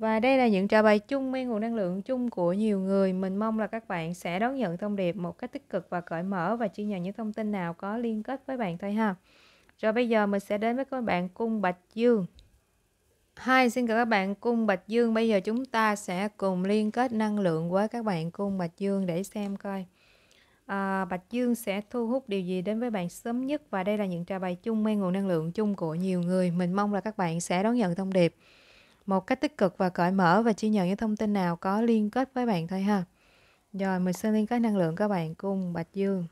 và đây là những trả bài chung với nguồn năng lượng chung của nhiều người. Mình mong là các bạn sẽ đón nhận thông điệp một cách tích cực và cởi mở và chia nhận những thông tin nào có liên kết với bạn thôi ha. Rồi bây giờ mình sẽ đến với các bạn cung Bạch Dương. Hai, xin chào các bạn cung Bạch Dương. Bây giờ chúng ta sẽ cùng liên kết năng lượng với các bạn cung Bạch Dương để xem coi. À, Bạch Dương sẽ thu hút điều gì đến với bạn sớm nhất và đây là những trả bài chung mang nguồn năng lượng chung của nhiều người. Mình mong là các bạn sẽ đón nhận thông điệp một cách tích cực và cởi mở và chỉ nhận những thông tin nào có liên kết với bạn thôi ha rồi mình sẽ liên kết năng lượng các bạn cung bạch dương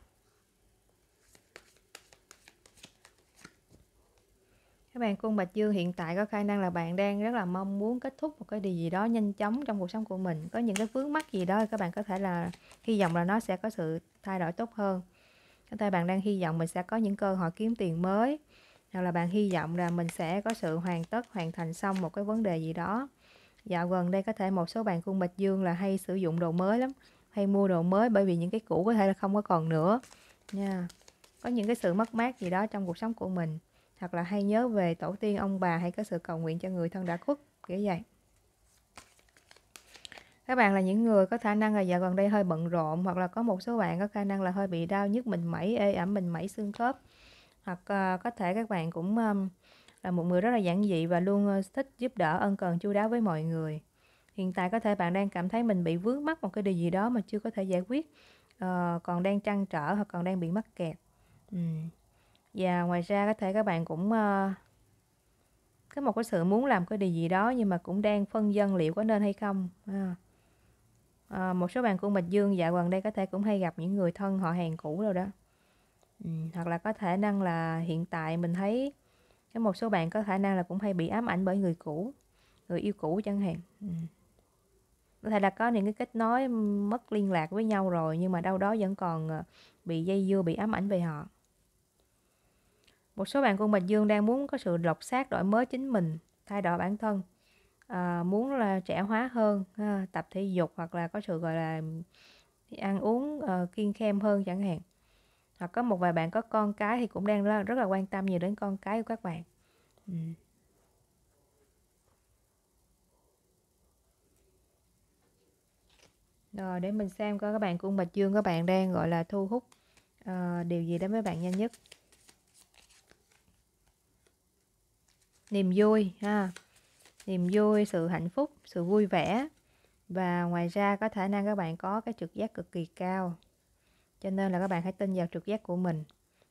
các bạn cung bạch dương hiện tại có khả năng là bạn đang rất là mong muốn kết thúc một cái điều gì đó nhanh chóng trong cuộc sống của mình có những cái vướng mắc gì đó các bạn có thể là hy vọng là nó sẽ có sự thay đổi tốt hơn có thể bạn đang hy vọng mình sẽ có những cơ hội kiếm tiền mới hoặc là bạn hy vọng là mình sẽ có sự hoàn tất hoàn thành xong một cái vấn đề gì đó dạo gần đây có thể một số bạn cung bạch dương là hay sử dụng đồ mới lắm hay mua đồ mới bởi vì những cái cũ có thể là không có còn nữa nha yeah. có những cái sự mất mát gì đó trong cuộc sống của mình hoặc là hay nhớ về tổ tiên ông bà hay có sự cầu nguyện cho người thân đã khuất kiểu vậy các bạn là những người có khả năng là dạo gần đây hơi bận rộn hoặc là có một số bạn có khả năng là hơi bị đau nhức mình mẩy ê ẩm mình mẩy xương khớp hoặc ờ, có thể các bạn cũng là một người rất là giản dị và luôn ờ, thích giúp đỡ ân cần chu đáo với mọi người hiện tại có thể bạn đang cảm thấy mình bị vướng mắc một cái điều gì đó mà chưa có thể giải quyết ờ, còn đang trăn trở hoặc còn đang bị mắc kẹt và ngoài ra có thể các bạn cũng có một cái sự muốn làm cái điều gì đó nhưng mà cũng đang phân dân liệu có nên hay không một số bạn của Bạch Dương dạ gần đây có thể cũng hay gặp những người thân họ hàng cũ rồi đó Ừ, hoặc là có thể năng là hiện tại mình thấy có một số bạn có khả năng là cũng hay bị ám ảnh bởi người cũ người yêu cũ chẳng hạn ừ. có thể là có những cái kết nối mất liên lạc với nhau rồi nhưng mà đâu đó vẫn còn ờ, bị dây dưa bị ám ảnh về họ một số bạn của mình dương đang muốn có sự lột xác đổi mới chính mình thay đổi bản thân à, muốn là trẻ hóa hơn tập thể dục hoặc là có sự gọi là ăn uống uh, kiêng khem hơn chẳng hạn hoặc có một vài bạn có con cái thì cũng đang rất là quan tâm nhiều đến con cái của các bạn ừ. rồi để mình xem coi các bạn cung bạch dương các bạn đang gọi là thu hút uh, điều gì đến với bạn nhanh nhất niềm vui ha niềm vui sự hạnh phúc sự vui vẻ và ngoài ra có khả năng các bạn có cái trực giác cực kỳ cao cho nên là các bạn hãy tin vào trực giác của mình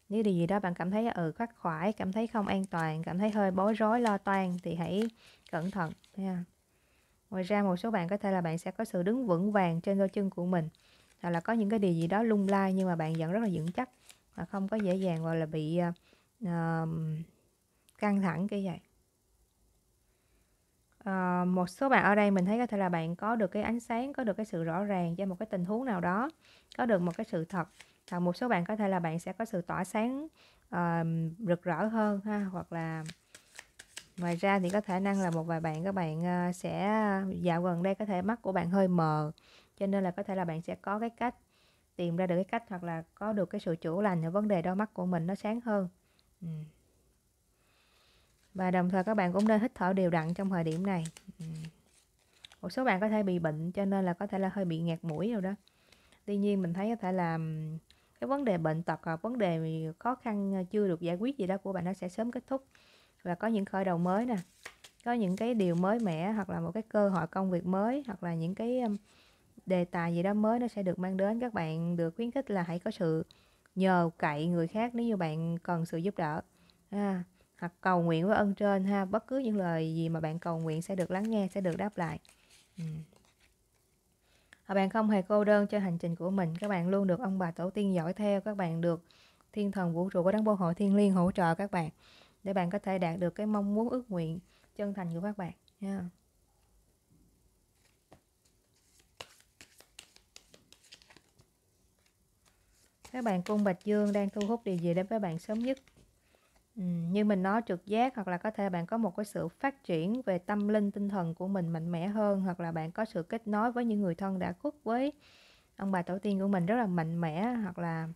nếu điều gì đó bạn cảm thấy ừ ờ, khoác khoải cảm thấy không an toàn cảm thấy hơi bối rối lo toan thì hãy cẩn thận nha ngoài ra một số bạn có thể là bạn sẽ có sự đứng vững vàng trên đôi chân của mình hoặc là có những cái điều gì đó lung lay nhưng mà bạn vẫn rất là vững chắc và không có dễ dàng gọi là bị uh, căng thẳng như vậy à, một số bạn ở đây mình thấy có thể là bạn có được cái ánh sáng có được cái sự rõ ràng cho một cái tình huống nào đó có được một cái sự thật à, một số bạn có thể là bạn sẽ có sự tỏa sáng à, rực rỡ hơn ha hoặc là ngoài ra thì có thể năng là một vài bạn các bạn ờ, sẽ dạo gần đây có thể mắt của bạn hơi mờ cho nên là có thể là bạn sẽ có cái cách tìm ra được cái cách hoặc là có được cái sự chữa lành ở vấn đề đôi mắt của mình nó sáng hơn ừ và đồng thời các bạn cũng nên hít thở đều đặn trong thời điểm này ừ. một số bạn có thể bị bệnh cho nên là có thể là hơi bị ngạt mũi rồi đó tuy nhiên mình thấy có thể là cái vấn đề bệnh tật vấn đề khó khăn ờ, chưa được giải quyết gì đó của bạn nó sẽ sớm kết thúc và có những khởi đầu mới nè có những cái điều mới mẻ hoặc là một cái cơ hội công việc mới hoặc là những cái đề tài gì đó mới nó sẽ được mang đến các bạn được khuyến khích là hãy có sự nhờ cậy người khác nếu như bạn cần sự giúp đỡ à, hoặc cầu nguyện với ơn trên ha bất cứ những lời gì mà bạn cầu nguyện sẽ được lắng nghe sẽ được đáp lại ừ. bạn không hề cô đơn cho hành trình của mình các bạn luôn được ông bà tổ tiên dõi theo các bạn được thiên thần vũ trụ của đấng bảo hộ thiên liên hỗ trợ các bạn để bạn có thể đạt được cái mong muốn ước nguyện chân thành của các bạn nha các bạn cung bạch dương đang thu hút điều gì đến với bạn sớm nhất như mình nói trực giác hoặc là có thể bạn có một cái sự phát triển về tâm linh tinh thần của mình mạnh mẽ hơn hoặc là bạn có sự kết nối với những người thân đã khuất với ông bà tổ tiên của mình rất là mạnh mẽ hoặc là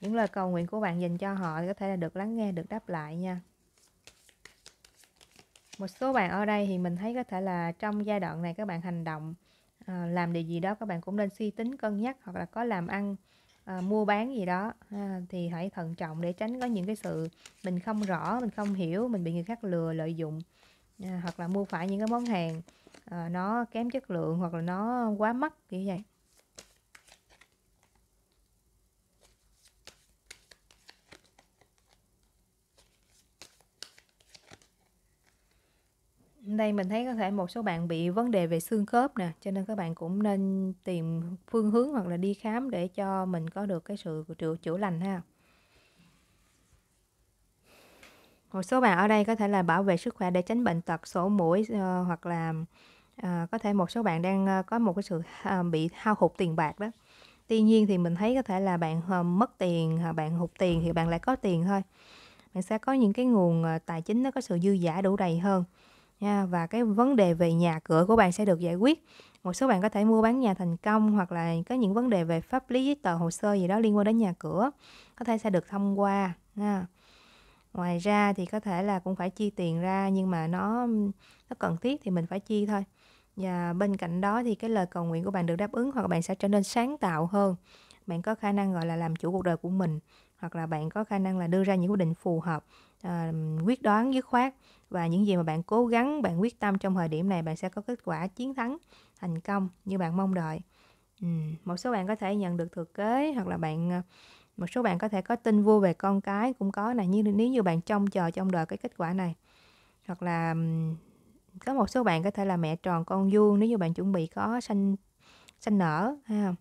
những lời cầu nguyện của bạn dành cho họ có thể là được lắng nghe được đáp lại nha một số bạn ở đây thì mình thấy có thể là trong giai đoạn này các bạn hành động ờ, làm điều gì đó các bạn cũng nên suy tính cân nhắc hoặc là có làm ăn à, mua bán gì đó ha, à, thì hãy thận trọng để tránh có những cái sự mình không rõ mình không hiểu mình bị người khác lừa lợi dụng à, hoặc là mua phải những cái món hàng à, nó kém chất lượng hoặc là nó quá mắc kiểu vậy đây mình thấy có thể một số bạn bị vấn đề về xương khớp nè cho nên các bạn cũng nên tìm phương hướng hoặc là đi khám để cho mình có được cái sự chữa chữa lành ha một số bạn ở đây có thể là bảo vệ sức khỏe để tránh bệnh tật sổ mũi uh, hoặc là uh, có thể một số bạn đang uh, có một cái sự uh, bị hao hụt tiền bạc đó tuy nhiên thì mình thấy có thể là bạn uh, mất tiền bạn hụt tiền thì bạn lại có tiền thôi bạn sẽ có những cái nguồn tài chính nó có sự dư giả đủ đầy hơn nha và cái vấn đề về nhà cửa của bạn sẽ được giải quyết một số bạn có thể mua bán nhà thành công hoặc là có những vấn đề về pháp lý giấy tờ hồ sơ gì đó liên quan đến nhà cửa có thể sẽ được thông qua nha ngoài ra thì có thể là cũng phải chi tiền ra nhưng mà nó nó cần thiết thì mình phải chi thôi và bên cạnh đó thì cái lời cầu nguyện của bạn được đáp ứng hoặc bạn sẽ trở nên sáng tạo hơn bạn có khả năng gọi là làm chủ cuộc đời của mình hoặc là bạn có khả năng là đưa ra những quyết định phù hợp à, quyết đoán dứt khoát và những gì mà bạn cố gắng bạn quyết tâm trong thời điểm này bạn sẽ có kết quả chiến thắng thành công như bạn mong đợi ừ. một số bạn có thể nhận được thừa kế hoặc là bạn ờ, một số bạn có thể có tin vui về con cái cũng có này nhưng nếu như bạn trông chờ trong đời cái kết quả này hoặc là có một số bạn có thể là mẹ tròn con vuông nếu như bạn chuẩn bị có sanh sanh nở ha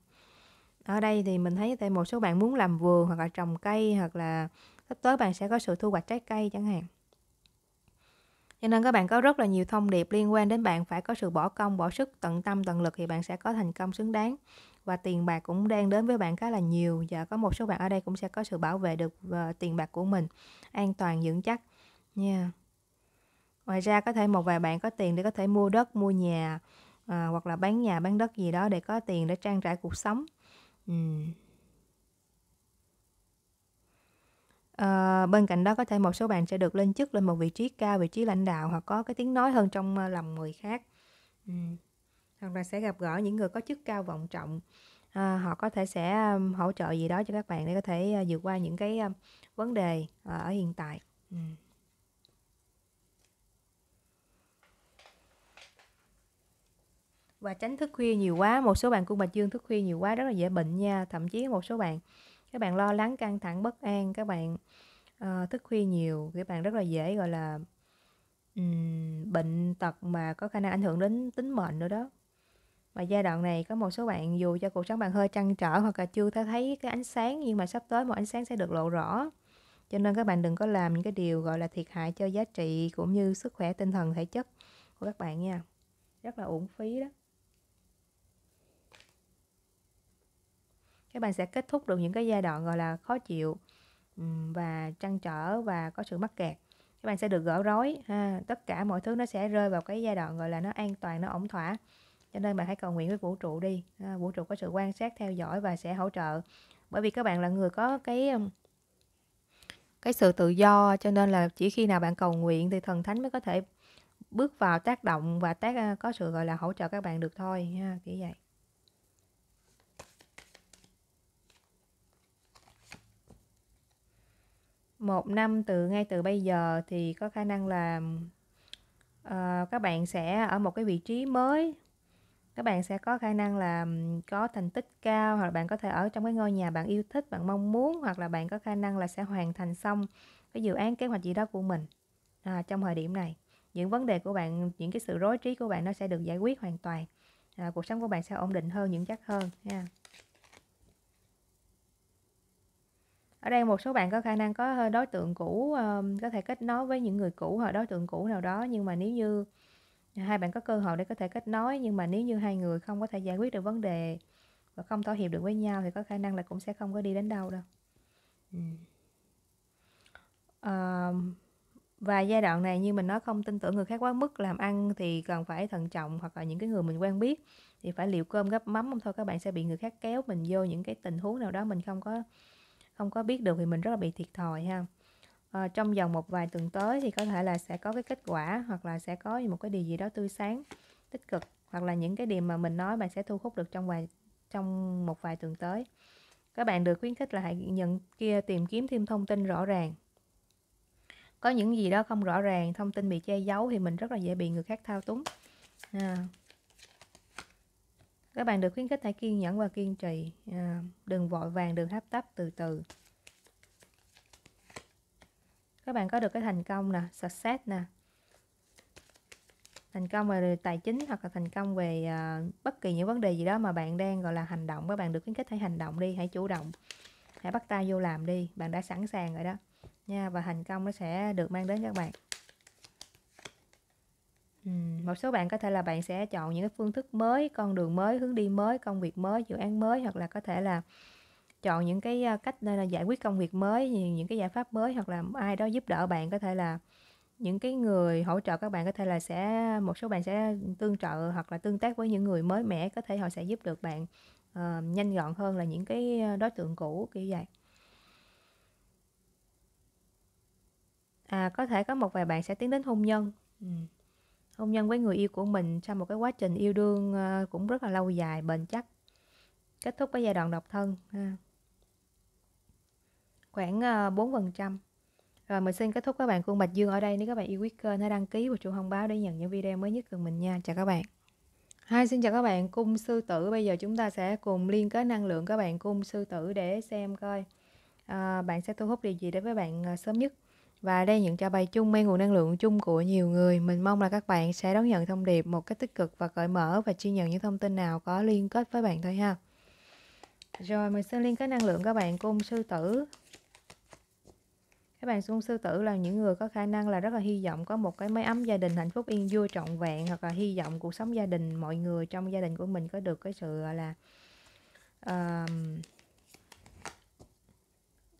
ở đây thì mình thấy tại một số bạn muốn làm vườn hoặc là trồng cây hoặc là sắp tới bạn sẽ có sự thu hoạch trái cây chẳng hạn cho nên các bạn có rất là nhiều thông điệp liên quan đến bạn phải có sự bỏ công bỏ sức tận tâm tận lực thì bạn sẽ có thành công xứng đáng và tiền bạc cũng đang đến với bạn khá là nhiều và có một số bạn ở đây cũng sẽ có sự bảo vệ được ờ, tiền bạc của mình an toàn vững chắc nha yeah. ngoài ra có thể một vài bạn có tiền để có thể mua đất mua nhà à, hoặc là bán nhà bán đất gì đó để có tiền để trang trải cuộc sống uhm. À, bên cạnh đó có thể một số bạn sẽ được lên chức lên một vị trí cao, vị trí lãnh đạo hoặc có cái tiếng nói hơn trong ờ, lòng người khác. Ừ. Hoặc là sẽ gặp gỡ những người có chức cao vọng trọng. À, họ có thể sẽ hỗ trợ gì đó cho các bạn để có thể vượt qua những cái vấn đề ở hiện tại. Ừ. và tránh thức khuya nhiều quá một số bạn cung bạch dương thức khuya nhiều quá rất là dễ bệnh nha thậm chí một số bạn các bạn lo lắng căng thẳng bất an các bạn uh, thức khuya nhiều các bạn rất là dễ gọi là um, bệnh tật mà có khả năng ảnh hưởng đến tính mệnh nữa đó và giai đoạn này có một số bạn dù cho cuộc sống bạn hơi trăn trở hoặc là chưa thấy cái ánh sáng nhưng mà sắp tới một ánh sáng sẽ được lộ rõ cho nên các bạn đừng có làm những cái điều gọi là thiệt hại cho giá trị cũng như sức khỏe tinh thần thể chất của các bạn nha rất là uổng phí đó các bạn sẽ kết thúc được những cái giai đoạn gọi là khó chịu và trăn trở và có sự mắc kẹt các bạn sẽ được gỡ rối ha tất cả mọi thứ nó sẽ rơi vào cái giai đoạn gọi là nó an toàn nó ổn thỏa cho nên bạn hãy cầu nguyện với vũ trụ đi ha, vũ trụ có sự quan sát theo dõi và sẽ hỗ trợ bởi vì các bạn là người có cái cái sự tự do cho nên là chỉ khi nào bạn cầu nguyện thì thần thánh mới có thể bước vào tác động và tác có sự gọi là hỗ trợ các bạn được thôi ha kiểu vậy một năm từ ngay từ bây giờ thì có khả năng là uh, các bạn sẽ ở một cái vị trí mới các bạn sẽ có khả năng là có thành tích cao hoặc là bạn có thể ở trong cái ngôi nhà bạn yêu thích bạn mong muốn hoặc là bạn có khả năng là sẽ hoàn thành xong cái dự án kế hoạch gì đó của mình à, trong thời điểm này những vấn đề của bạn những cái sự rối trí của bạn nó sẽ được giải quyết hoàn toàn à, cuộc sống của bạn sẽ ổn định hơn vững chắc hơn nha yeah. ở đây một số bạn có khả năng có ờ, đối tượng cũ có thể kết nối với những người cũ hoặc đối tượng cũ nào đó nhưng mà nếu như hai bạn có cơ hội để có thể kết nối nhưng mà nếu như hai người không có thể giải quyết được vấn đề và không thỏa hiệp được với nhau thì có khả năng là cũng sẽ không có đi đến đâu đâu à, và giai đoạn này như mình nói không tin tưởng người khác quá mức làm ăn thì cần phải thận trọng hoặc là những cái người mình quen biết thì phải liệu cơm gấp mắm không thôi các bạn sẽ bị người khác kéo mình vô những cái tình huống nào đó mình không có không có biết được thì mình rất là bị thiệt thòi ha à, trong vòng một vài tuần tới thì có thể là sẽ có cái kết quả hoặc là sẽ có một cái điều gì đó tươi sáng tích cực hoặc là những cái điểm mà mình nói bạn sẽ thu hút được trong vài trong một vài tuần tới các bạn được khuyến khích là hãy nhận kia tìm kiếm thêm thông tin rõ ràng có những gì đó không rõ ràng thông tin bị che giấu thì mình rất là dễ bị người khác thao túng à, các bạn được khuyến khích hãy kiên nhẫn và kiên trì à, đừng vội vàng đừng hấp tấp từ từ các bạn có được cái thành công nè success nè thành công về tài chính hoặc là thành công về à, bất kỳ những vấn đề gì đó mà bạn đang gọi là hành động các bạn được khuyến khích hãy hành động đi hãy chủ động hãy bắt tay vô làm đi bạn đã sẵn sàng rồi đó nha và thành công nó sẽ được mang đến các bạn một số bạn có thể là bạn sẽ chọn những cái phương thức mới, con đường mới, hướng đi mới, công việc mới, dự án mới hoặc là có thể là chọn những cái, cách để là giải quyết công việc mới, những cái giải pháp mới hoặc là ai đó giúp đỡ bạn, có thể là những cái người hỗ trợ các bạn có thể là sẽ một số bạn sẽ tương trợ hoặc là tương tác với những người mới mẻ, có thể họ sẽ giúp được bạn, ờ, nhanh gọn hơn là những cái, đối tượng cũ, kiểu vậy. À, có thể có một vài bạn sẽ tiến đến hôn nhân. Ừm hôn nhân với người yêu của mình sau một cái quá trình yêu đương ờ, cũng rất là lâu dài bền chắc kết thúc cái giai đoạn độc thân ha. khoảng 4% ờ, rồi mình xin kết thúc các bạn cung bạch dương ở đây nếu các bạn yêu quý kênh hãy đăng ký và chuông thông báo để nhận những video mới nhất từ mình nha chào các bạn hai xin chào các bạn cung sư tử bây giờ chúng ta sẽ cùng liên kết năng lượng các bạn cung sư tử để xem coi à, bạn sẽ thu hút điều gì đến với bạn sớm nhất và đây những trả bày chung mang nguồn năng lượng chung của nhiều người. Mình mong là các bạn sẽ đón nhận thông điệp một cách tích cực và cởi mở và chia nhận những thông tin nào có liên kết với bạn thôi ha. Rồi mình xin liên kết năng lượng các bạn cung sư tử. Các bạn cung sư tử là những người có khả năng là rất là hy vọng có một cái mái ấm gia đình hạnh phúc yên vui trọn vẹn hoặc là hy vọng cuộc sống gia đình mọi người trong gia đình của mình có được cái sự là uh,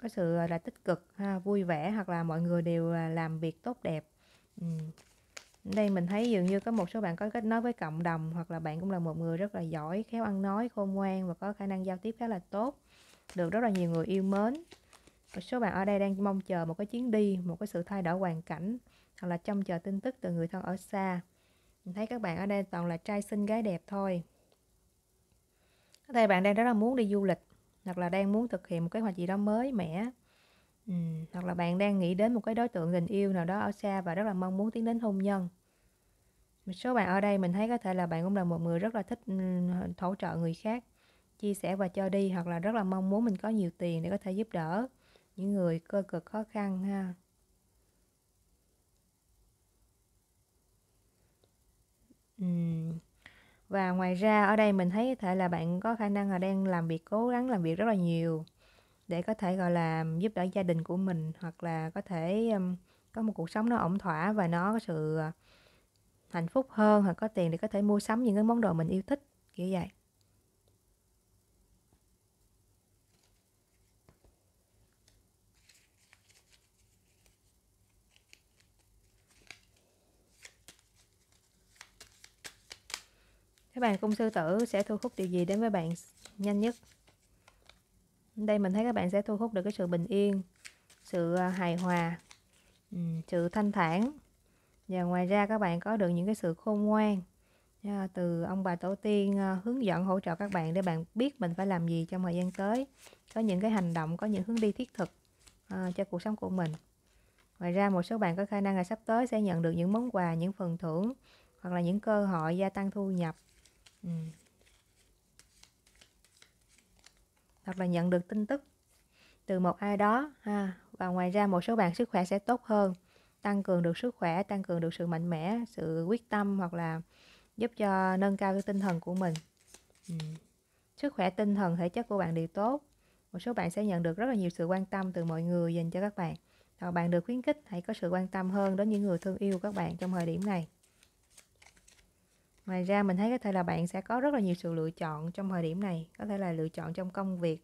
có sự là tích cực ha, vui vẻ hoặc là mọi người đều à, làm việc tốt đẹp ừ. đây mình thấy dường như có một số bạn có kết nối với cộng đồng hoặc là bạn cũng là một người rất là giỏi khéo ăn nói khôn ngoan và có khả năng giao tiếp khá là tốt được rất là nhiều người yêu mến một số bạn ở đây đang mong chờ một cái chuyến đi một cái sự thay đổi hoàn cảnh hoặc là trông chờ tin tức từ người thân ở xa mình thấy các bạn ở đây toàn là trai xinh gái đẹp thôi có thể bạn đang rất là muốn đi du lịch hoặc là đang muốn thực hiện một kế hoạch gì đó mới mẻ ừ. hoặc là bạn đang nghĩ đến một cái đối tượng tình yêu nào đó ở xa và rất là mong muốn tiến đến hôn nhân một số bạn ở đây mình thấy có thể là bạn cũng là một người rất là thích hỗ trợ người khác chia sẻ và cho đi hoặc là rất là mong muốn mình có nhiều tiền để có thể giúp đỡ những người cơ cực khó khăn ha uhm, và ngoài ra ở đây mình thấy có thể là bạn có khả năng là đang làm việc cố gắng làm việc rất là nhiều để có thể gọi là giúp đỡ gia đình của mình hoặc là có thể um, có một cuộc sống nó ổn thỏa và nó có sự ờ, hạnh phúc hơn hoặc có tiền để có thể mua sắm những cái món đồ mình yêu thích kiểu vậy các bạn cung sư tử sẽ thu hút điều gì đến với bạn nhanh nhất đây mình thấy các bạn sẽ thu hút được cái sự bình yên sự à, hài hòa sự thanh thản và ngoài ra các bạn có được những cái sự khôn ngoan à, từ ông bà tổ tiên à, hướng dẫn hỗ trợ các bạn để bạn biết mình phải làm gì trong thời gian tới có những cái hành động có những hướng đi thiết thực cho cuộc sống của mình ngoài ra một số bạn có khả năng là sắp tới sẽ nhận được những món quà những phần thưởng hoặc là những cơ hội gia tăng thu nhập ừ. hoặc là nhận được tin tức từ một ai đó ha và ngoài ra một số bạn sức khỏe sẽ tốt hơn tăng cường được sức khỏe tăng cường được sự mạnh mẽ sự quyết tâm hoặc là giúp cho nâng cao cái tinh thần của mình ừ. sức khỏe tinh thần thể chất của bạn đều tốt một số bạn sẽ nhận được rất là nhiều sự quan tâm từ mọi người dành cho các bạn hoặc bạn được khuyến khích hãy có sự quan tâm hơn đến những người thương yêu các bạn trong thời điểm này ngoài ra mình thấy có thể là bạn sẽ có rất là nhiều sự lựa chọn trong thời điểm này có thể là lựa chọn trong công việc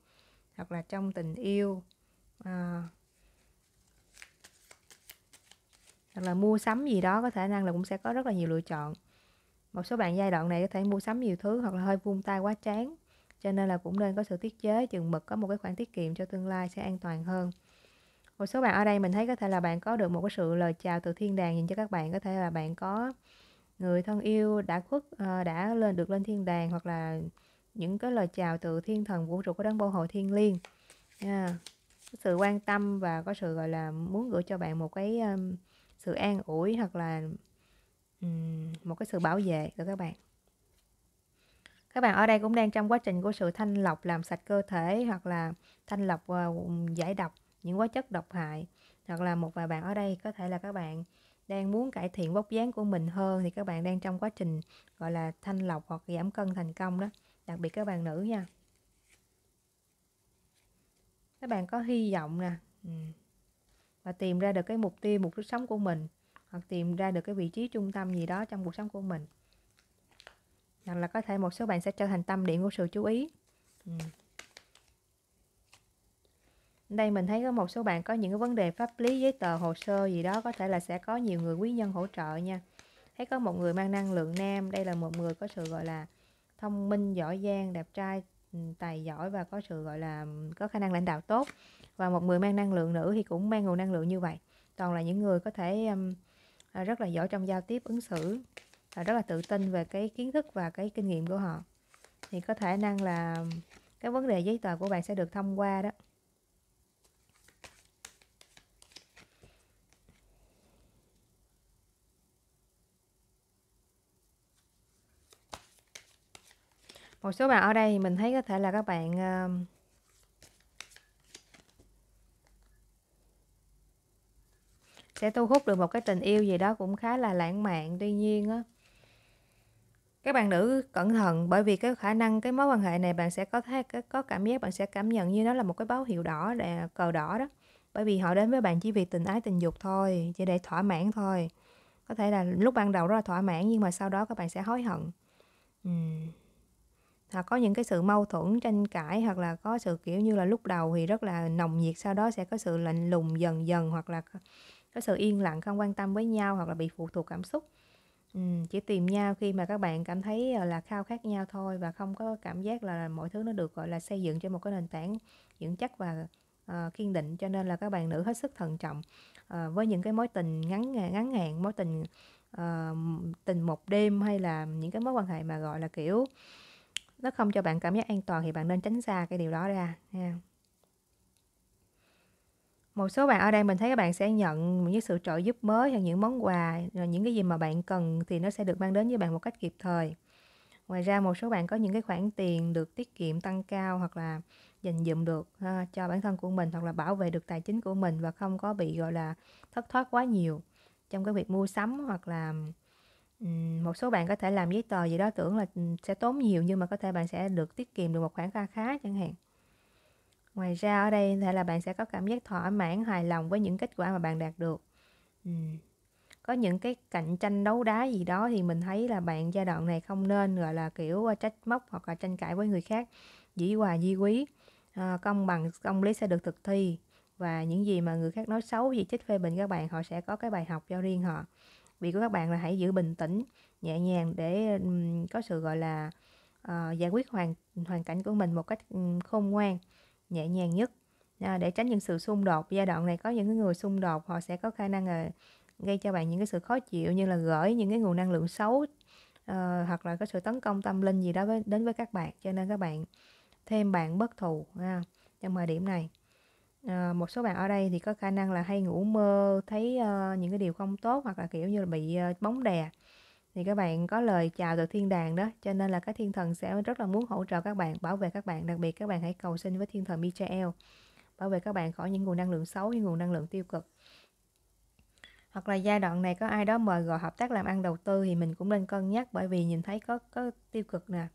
hoặc là trong tình yêu à, hoặc là mua sắm gì đó có thể năng là cũng sẽ có rất là nhiều lựa chọn một số bạn giai đoạn này có thể mua sắm nhiều thứ hoặc là hơi buông tay quá chán cho nên là cũng nên có sự tiết chế chừng mực có một cái khoản tiết kiệm cho tương lai sẽ an toàn hơn một số bạn ở đây mình thấy có thể là bạn có được một cái sự lời chào từ thiên đàng dành cho các bạn có thể là bạn có người thân yêu đã khuất uh, đã lên được lên thiên đàng hoặc là những cái lời chào từ thiên thần vũ trụ của đấng bảo hộ thiên liêng yeah. À, sự quan tâm và có sự gọi là muốn gửi cho bạn một cái um, sự an ủi hoặc là um, một cái sự bảo vệ từ các bạn các bạn ở đây cũng đang trong quá trình của sự thanh lọc làm sạch cơ thể hoặc là thanh lọc uh, giải độc những hóa chất độc hại hoặc là một vài bạn ở đây có thể là các bạn đang muốn cải thiện vóc dáng của mình hơn thì các bạn đang trong quá trình gọi là thanh lọc hoặc giảm cân thành công đó đặc biệt các bạn nữ nha các bạn có hy vọng nè và tìm ra được cái mục tiêu mục đích sống của mình hoặc tìm ra được cái vị trí trung tâm gì đó trong cuộc sống của mình hoặc là có thể một số bạn sẽ trở thành tâm điểm của sự chú ý đây mình thấy có một số bạn có những cái vấn đề pháp lý giấy tờ hồ sơ gì đó có thể là sẽ có nhiều người quý nhân hỗ trợ nha thấy có một người mang năng lượng nam đây là một người có sự gọi là thông minh giỏi giang đẹp trai ừ, tài giỏi và có sự gọi là có khả năng lãnh đạo tốt và một người mang năng lượng nữ thì cũng mang nguồn năng lượng như vậy toàn là những người có thể um, rất là giỏi trong giao tiếp ứng xử rất là tự tin về cái kiến thức và cái kinh nghiệm của họ thì có thể năng là cái vấn đề giấy tờ của bạn sẽ được thông qua đó một số bạn ở đây thì mình thấy có thể là các bạn uh, sẽ thu hút được một cái tình yêu gì đó cũng khá là lãng mạn tuy nhiên á các bạn nữ cẩn thận bởi vì cái khả năng cái mối quan hệ này bạn sẽ có thấy có cảm giác bạn sẽ cảm nhận như nó là một cái báo hiệu đỏ là cờ đỏ đó bởi vì họ đến với bạn chỉ vì tình ái tình dục thôi chỉ để thỏa mãn thôi có thể là lúc ban đầu rất là thỏa mãn nhưng mà sau đó các bạn sẽ hối hận uhm hoặc có những cái sự mâu thuẫn tranh cãi hoặc là có sự kiểu như là lúc đầu thì rất là nồng nhiệt sau đó sẽ có sự lạnh lùng dần dần hoặc là có sự yên lặng không quan tâm với nhau hoặc là bị phụ thuộc cảm xúc ừ, chỉ tìm nhau khi mà các bạn cảm thấy ờ, là khao khát nhau thôi và không có cảm giác là mọi thứ nó được gọi là xây dựng trên một cái nền tảng vững chắc và uh, kiên định cho nên là các bạn nữ hết sức thận trọng uh, với những cái mối tình ngắn ngắn hạn mối tình uh, tình một đêm hay là những cái mối quan hệ mà gọi là kiểu nó không cho bạn cảm giác an toàn thì bạn nên tránh xa cái điều đó ra nha một số bạn ở đây mình thấy các bạn sẽ nhận những sự trợ giúp mới hay những món quà rồi những cái gì mà bạn cần thì nó sẽ được mang đến với bạn một cách kịp thời ngoài ra một số bạn có những cái khoản tiền được tiết kiệm tăng cao hoặc là dành dụm được ha, cho bản thân của mình hoặc là bảo vệ được tài chính của mình và không có bị gọi là thất thoát quá nhiều trong cái việc mua sắm hoặc là một số bạn có thể làm giấy tờ gì đó tưởng là sẽ tốn nhiều nhưng mà có thể bạn sẽ được tiết kiệm được một khoản kha khá chẳng hạn ngoài ra ở đây có thể là bạn sẽ có cảm giác thỏa mãn hài lòng với những kết quả mà bạn đạt được có những cái cạnh tranh đấu đá gì đó thì mình thấy là bạn giai đoạn này không nên gọi là kiểu ờ, trách móc hoặc là tranh cãi với người khác dĩ hòa di quý ờ, công bằng công lý sẽ được thực thi và những gì mà người khác nói xấu gì trích phê bình các bạn họ sẽ có cái bài học cho riêng họ việc của các bạn là hãy giữ bình tĩnh nhẹ nhàng để có sự gọi là uh, giải quyết hoàn hoàn cảnh của mình một cách khôn ngoan nhẹ nhàng nhất à, để tránh những sự xung đột giai đoạn này có những người xung đột họ sẽ có khả năng là ờ, gây cho bạn những cái sự khó chịu như là gửi những cái nguồn năng lượng xấu uh, hoặc là có sự tấn công tâm linh gì đó với, đến với các bạn cho nên các bạn thêm bạn bất thù ha, trong thời điểm này à, một số bạn ở đây thì có khả năng là hay ngủ mơ thấy uh, những cái điều không tốt hoặc là kiểu như là bị uh, bóng đè thì các bạn có lời chào từ thiên đàng đó cho nên là các thiên thần sẽ rất là muốn hỗ trợ các bạn bảo vệ các bạn đặc biệt các bạn hãy cầu xin với thiên thần Michael bảo vệ các bạn khỏi những nguồn năng lượng xấu những nguồn năng lượng tiêu cực hoặc là giai đoạn này có ai đó mời gọi hợp tác làm ăn đầu tư thì mình cũng nên cân nhắc bởi vì nhìn thấy có có tiêu cực nè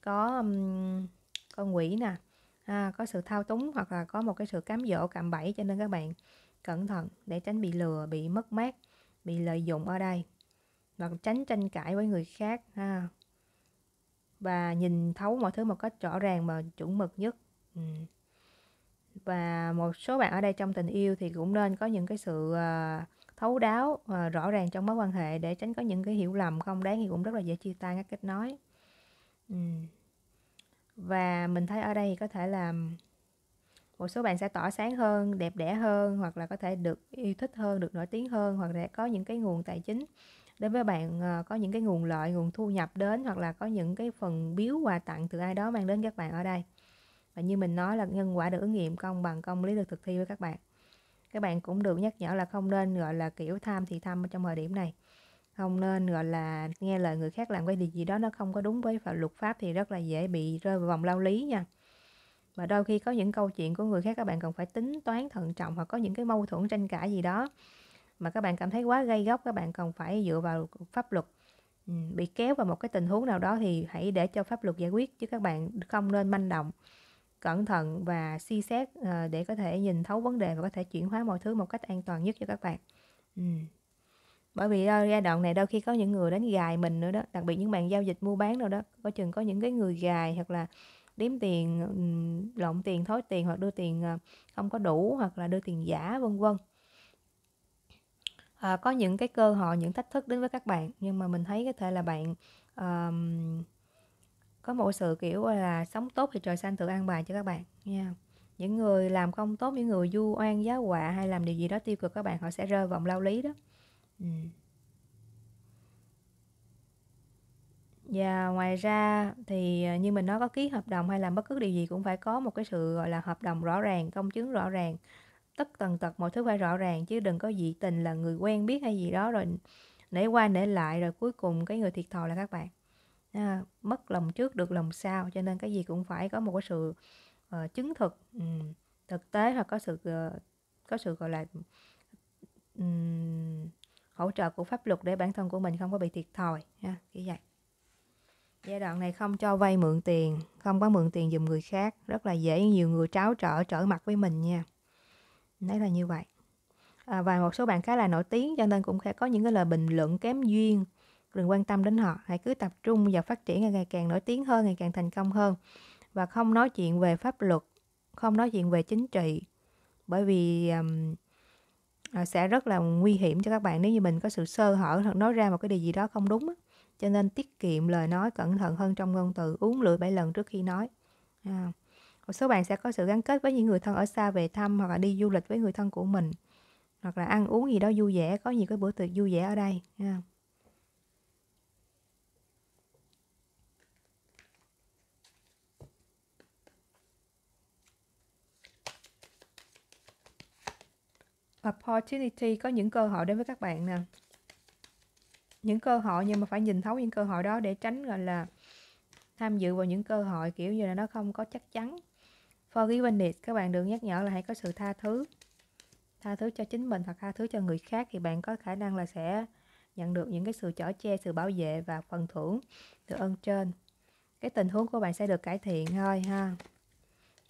có um, con quỷ nè à, có sự thao túng hoặc là có một cái sự cám dỗ cạm bẫy cho nên các bạn cẩn thận để tránh bị lừa bị mất mát bị lợi dụng ở đây và tránh tranh cãi với người khác ha và nhìn thấu mọi thứ một cách rõ ràng và chuẩn mực nhất ừ. và một số bạn ở đây trong tình yêu thì cũng nên có những cái sự ờ, thấu đáo và ờ, rõ ràng trong mối quan hệ để tránh có những cái hiểu lầm không đáng thì cũng rất là dễ chia tay các kết nối ừ và mình thấy ở đây có thể là một số bạn sẽ tỏa sáng hơn đẹp đẽ hơn hoặc là có thể được yêu thích hơn được nổi tiếng hơn hoặc là có những cái nguồn tài chính đến với bạn ờ, có những cái nguồn lợi nguồn thu nhập đến hoặc là có những cái phần biếu quà tặng từ ai đó mang đến các bạn ở đây và như mình nói là nhân quả được ứng nghiệm công bằng công lý được thực thi với các bạn các bạn cũng được nhắc nhở là không nên gọi là kiểu tham thì tham trong thời điểm này không nên gọi là nghe lời người khác làm cái điều gì đó nó không có đúng với pháp luật pháp thì rất là dễ bị rơi vào vòng lao lý nha và đôi khi có những câu chuyện của người khác các bạn cần phải tính toán thận trọng hoặc có những cái mâu thuẫn tranh cãi gì đó mà các bạn cảm thấy quá gây gốc các bạn cần phải dựa vào pháp luật ừ, bị kéo vào một cái tình huống nào đó thì hãy để cho pháp luật giải quyết chứ các bạn không nên manh động cẩn thận và suy xét ờ, để có thể nhìn thấu vấn đề và có thể chuyển hóa mọi thứ một cách an toàn nhất cho các bạn. Ừ bởi vì uh, giai đoạn này đôi khi có những người đến gài mình nữa đó đặc biệt những bạn giao dịch mua bán đâu đó có chừng có những cái người gài hoặc là đếm tiền lộn tiền thối tiền hoặc đưa tiền ờ, không có đủ hoặc là đưa tiền giả vân vân à, có những cái cơ hội những thách thức đến với các bạn nhưng mà mình thấy có thể là bạn um, có một sự kiểu là sống tốt thì trời xanh tự an bài cho các bạn nha những người làm không tốt những người du oan giá quạ hay làm điều gì đó tiêu cực các bạn họ sẽ rơi vòng lao lý đó và ừ. dạ, ngoài ra thì ờ, như mình nói có ký hợp đồng hay làm bất cứ điều gì cũng phải có một cái sự gọi là hợp đồng rõ ràng, công chứng rõ ràng, tất tần tật mọi thứ phải rõ ràng chứ đừng có dị tình là người quen biết hay gì đó rồi nể qua nể lại rồi cuối cùng cái người thiệt thòi là các bạn. À, mất lòng trước được lòng sau cho nên cái gì cũng phải có một cái sự uh, chứng thực um, thực tế hoặc có sự uh, có sự gọi là um, hỗ trợ của pháp luật để bản thân của mình không có bị thiệt thòi ha như vậy giai đoạn này không cho vay mượn tiền không có mượn tiền dùm người khác rất là dễ nhiều người tráo trở trở mặt với mình nha đấy là như vậy à, và một số bạn khá là nổi tiếng cho nên cũng sẽ có những cái lời bình luận kém duyên đừng quan tâm đến họ hãy cứ tập trung vào phát triển ngày càng nổi tiếng hơn ngày càng thành công hơn và không nói chuyện về pháp luật không nói chuyện về chính trị bởi vì um, Ờ, sẽ rất là nguy hiểm cho các bạn nếu như mình có sự sơ hở hoặc nói ra một cái điều gì đó không đúng cho nên tiết kiệm lời nói cẩn thận hơn trong ngôn từ uống lưỡi bảy lần trước khi nói à. một số bạn sẽ có sự gắn kết với những người thân ở xa về thăm hoặc là đi du lịch với người thân của mình hoặc là ăn uống gì đó vui vẻ có nhiều cái bữa tiệc vui vẻ ở đây à. opportunity có những cơ hội đến với các bạn nè những cơ hội nhưng mà phải nhìn thấu những cơ hội đó để tránh gọi là tham dự vào những cơ hội kiểu như là nó không có chắc chắn forgiveness các bạn được nhắc nhở là hãy có sự tha thứ tha thứ cho chính mình hoặc tha thứ cho người khác thì bạn có khả năng là sẽ nhận được những cái sự chở che sự bảo vệ và phần thưởng từ ơn trên cái tình huống của bạn sẽ được cải thiện thôi ha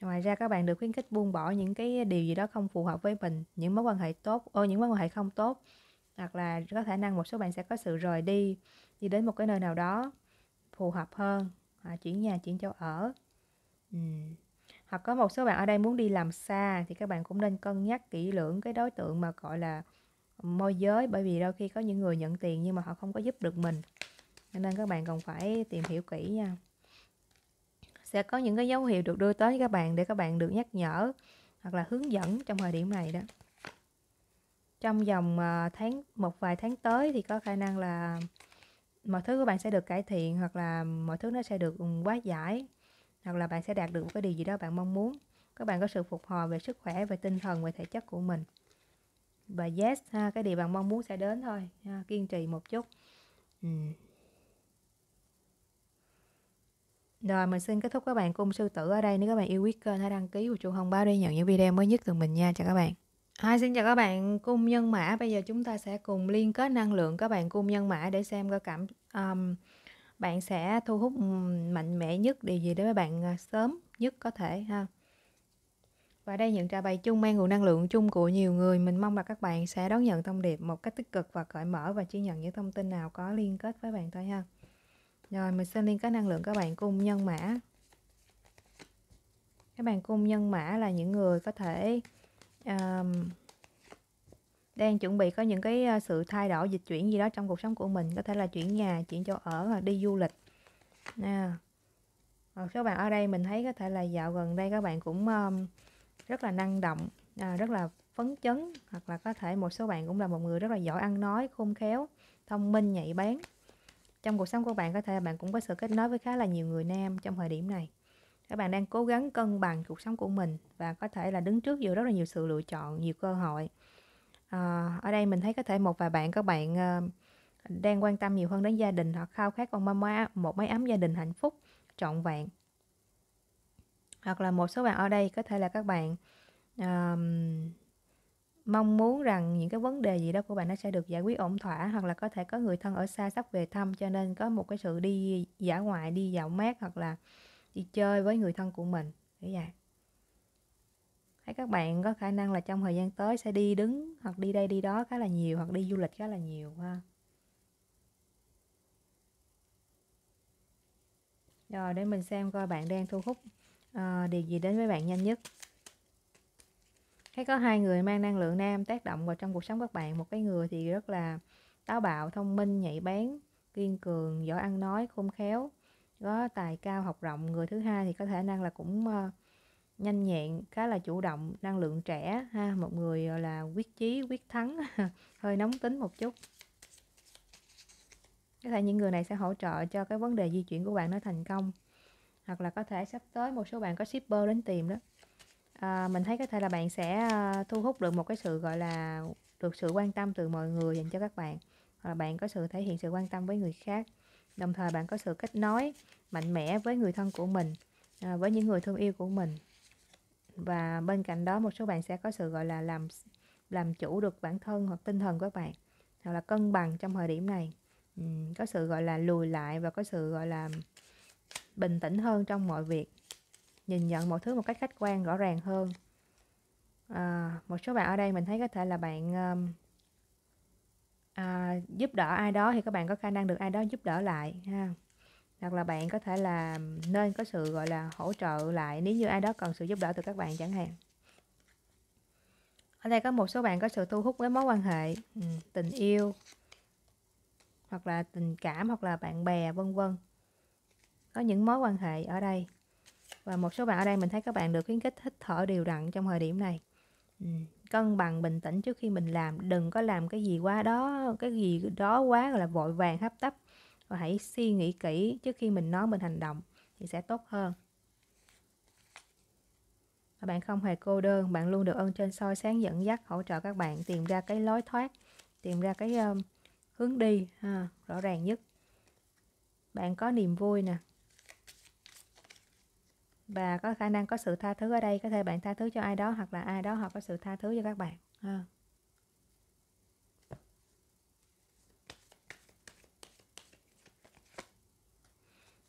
ngoài ra các bạn được khuyến khích buông bỏ những cái điều gì đó không phù hợp với mình những mối quan hệ tốt ô những mối quan hệ không tốt hoặc là có khả năng một số bạn sẽ có sự rời đi đi đến một cái nơi nào đó phù hợp hơn à, chuyển nhà chuyển chỗ ở ừ. hoặc có một số bạn ở đây muốn đi làm xa thì các bạn cũng nên cân nhắc kỹ lưỡng cái đối tượng mà gọi là môi giới bởi vì đôi khi có những người nhận tiền nhưng mà họ không có giúp được mình nên các bạn còn phải tìm hiểu kỹ nha sẽ có những cái dấu hiệu được đưa tới các bạn để các bạn được nhắc nhở hoặc là hướng dẫn trong thời điểm này đó trong vòng à, tháng một vài tháng tới thì có khả năng là mọi thứ của bạn sẽ được cải thiện hoặc là mọi thứ nó sẽ được quá ừ, giải hoặc là bạn sẽ đạt được một cái điều gì đó bạn mong muốn các bạn có sự phục hồi về sức khỏe về tinh thần về thể chất của mình và yes ha cái điều bạn mong muốn sẽ đến thôi ha, kiên trì một chút ừ. Rồi mình xin kết thúc các bạn cung sư tử ở đây Nếu các bạn yêu quý kênh hãy đăng ký và chuông thông báo để nhận những video mới nhất từ mình nha Chào các bạn hai xin chào các bạn cung nhân mã Bây giờ chúng ta sẽ cùng liên kết năng lượng các bạn cung nhân mã Để xem coi cảm um, bạn sẽ thu hút mạnh mẽ nhất điều gì đối với bạn à, sớm nhất có thể ha và đây những trả bài chung mang nguồn năng lượng chung của nhiều người mình mong là các bạn sẽ đón nhận thông điệp một cách tích cực và cởi mở và chỉ nhận những thông tin nào có liên kết với bạn thôi ha rồi mình sẽ liên cái năng lượng các bạn cung nhân mã các bạn cung nhân mã là những người có thể um, đang chuẩn bị có những cái ờ, sự thay đổi dịch chuyển gì đó trong cuộc sống của mình có thể là chuyển nhà chuyển chỗ ở hoặc đi du lịch nè một số bạn ở đây mình thấy có thể là dạo gần đây các bạn cũng um, rất là năng động à, rất là phấn chấn hoặc là có thể một số bạn cũng là một người rất là giỏi ăn nói khôn khéo thông minh nhạy bén trong cuộc sống của bạn có thể bạn cũng có sự kết nối với khá là nhiều người nam trong thời điểm này các bạn đang cố gắng cân bằng cuộc sống của mình và có thể là đứng trước giữa rất là nhiều sự lựa chọn nhiều cơ hội à, ở đây mình thấy có thể một vài bạn các bạn ờ, đang quan tâm nhiều hơn đến gia đình hoặc khao khát con mama một mái ấm gia đình hạnh phúc trọn vẹn hoặc là một số bạn ở đây có thể là các bạn um, mong muốn rằng những cái vấn đề gì đó của bạn nó sẽ được giải quyết ổn thỏa hoặc là có thể có người thân ở xa sắp về thăm cho nên có một cái sự đi giả ngoại đi dạo mát hoặc là đi chơi với người thân của mình như vậy thấy các bạn có khả năng là trong thời gian tới sẽ đi đứng hoặc đi đây đi đó khá là nhiều hoặc đi du lịch khá là nhiều ha rồi để mình xem coi bạn đang thu hút uh, điều gì đến với bạn nhanh nhất thấy có hai người mang năng lượng nam tác động vào trong cuộc sống các bạn một cái người thì rất là táo bạo thông minh nhạy bén kiên cường giỏi ăn nói khôn khéo có tài cao học rộng người thứ hai thì có thể năng là cũng ờ, nhanh nhẹn khá là chủ động năng lượng trẻ ha một người là quyết chí quyết thắng hơi nóng tính một chút có thể những người này sẽ hỗ trợ cho cái vấn đề di chuyển của bạn nó thành công hoặc là có thể sắp tới một số bạn có shipper đến tìm đó à, mình thấy có thể là bạn sẽ ờ, thu hút được một cái sự gọi là được sự quan tâm từ mọi người dành cho các bạn hoặc là bạn có sự thể hiện sự quan tâm với người khác đồng thời bạn có sự kết nối mạnh mẽ với người thân của mình à, với những người thương yêu của mình và bên cạnh đó một số bạn sẽ có sự gọi là làm làm chủ được bản thân hoặc tinh thần của các bạn hoặc là cân bằng trong thời điểm này ừ, có sự gọi là lùi lại và có sự gọi là bình tĩnh hơn trong mọi việc nhìn nhận mọi thứ một cách khách quan rõ ràng hơn à, một số bạn ở đây mình thấy có thể là bạn um, à, giúp đỡ ai đó thì các bạn có khả năng được ai đó giúp đỡ lại ha hoặc là bạn có thể là nên có sự gọi là hỗ trợ lại nếu như ai đó cần sự giúp đỡ từ các bạn chẳng hạn ở đây có một số bạn có sự thu hút với mối quan hệ ừ, tình yêu hoặc là tình cảm hoặc là bạn bè vân vân có những mối quan hệ ở đây và một số bạn ở đây mình thấy các bạn được khuyến khích hít thở đều đặn trong thời điểm này ừ. cân bằng bình tĩnh trước khi mình làm đừng có làm cái gì quá đó cái gì đó quá là vội vàng hấp tấp và hãy suy nghĩ kỹ trước khi mình nói mình hành động thì sẽ tốt hơn và bạn không hề cô đơn bạn luôn được ơn trên soi sáng dẫn dắt hỗ trợ các bạn tìm ra cái lối thoát tìm ra cái um, hướng đi ha, rõ ràng nhất bạn có niềm vui nè và có khả năng có sự tha thứ ở đây có thể bạn tha thứ cho ai đó hoặc là ai đó họ có sự tha thứ cho các bạn ha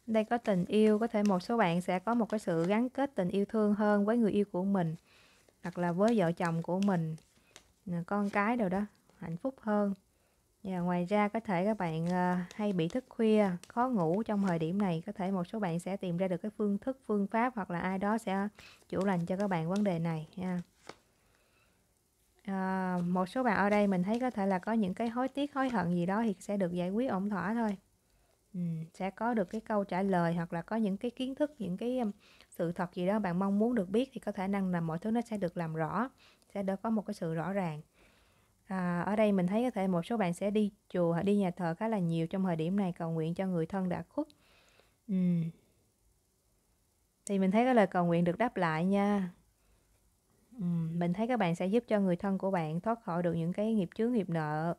đây có tình yêu có thể một số bạn sẽ có một cái sự gắn kết tình yêu thương hơn với người yêu của mình hoặc là với vợ chồng của mình con cái đâu đó hạnh phúc hơn và dạ, ngoài ra có thể các bạn ờ, hay bị thức khuya khó ngủ trong thời điểm này có thể một số bạn sẽ tìm ra được cái phương thức phương pháp hoặc là ai đó sẽ chữa lành cho các bạn vấn đề này nha à, ờ, một số bạn ở đây mình thấy có thể là có những cái hối tiếc hối hận gì đó thì sẽ được giải quyết ổn thỏa thôi ừ, sẽ có được cái câu trả lời hoặc là có những cái kiến thức những cái sự thật gì đó bạn mong muốn được biết thì có khả năng là mọi thứ nó sẽ được làm rõ sẽ được có một cái sự rõ ràng À, ở đây mình thấy có thể một số bạn sẽ đi chùa hoặc đi nhà thờ khá là nhiều trong thời điểm này cầu nguyện cho người thân đã khuất. Ừ. Thì mình thấy cái lời cầu nguyện được đáp lại nha. Ừ. Mình thấy các bạn sẽ giúp cho người thân của bạn thoát khỏi được những cái nghiệp chướng nghiệp nợ.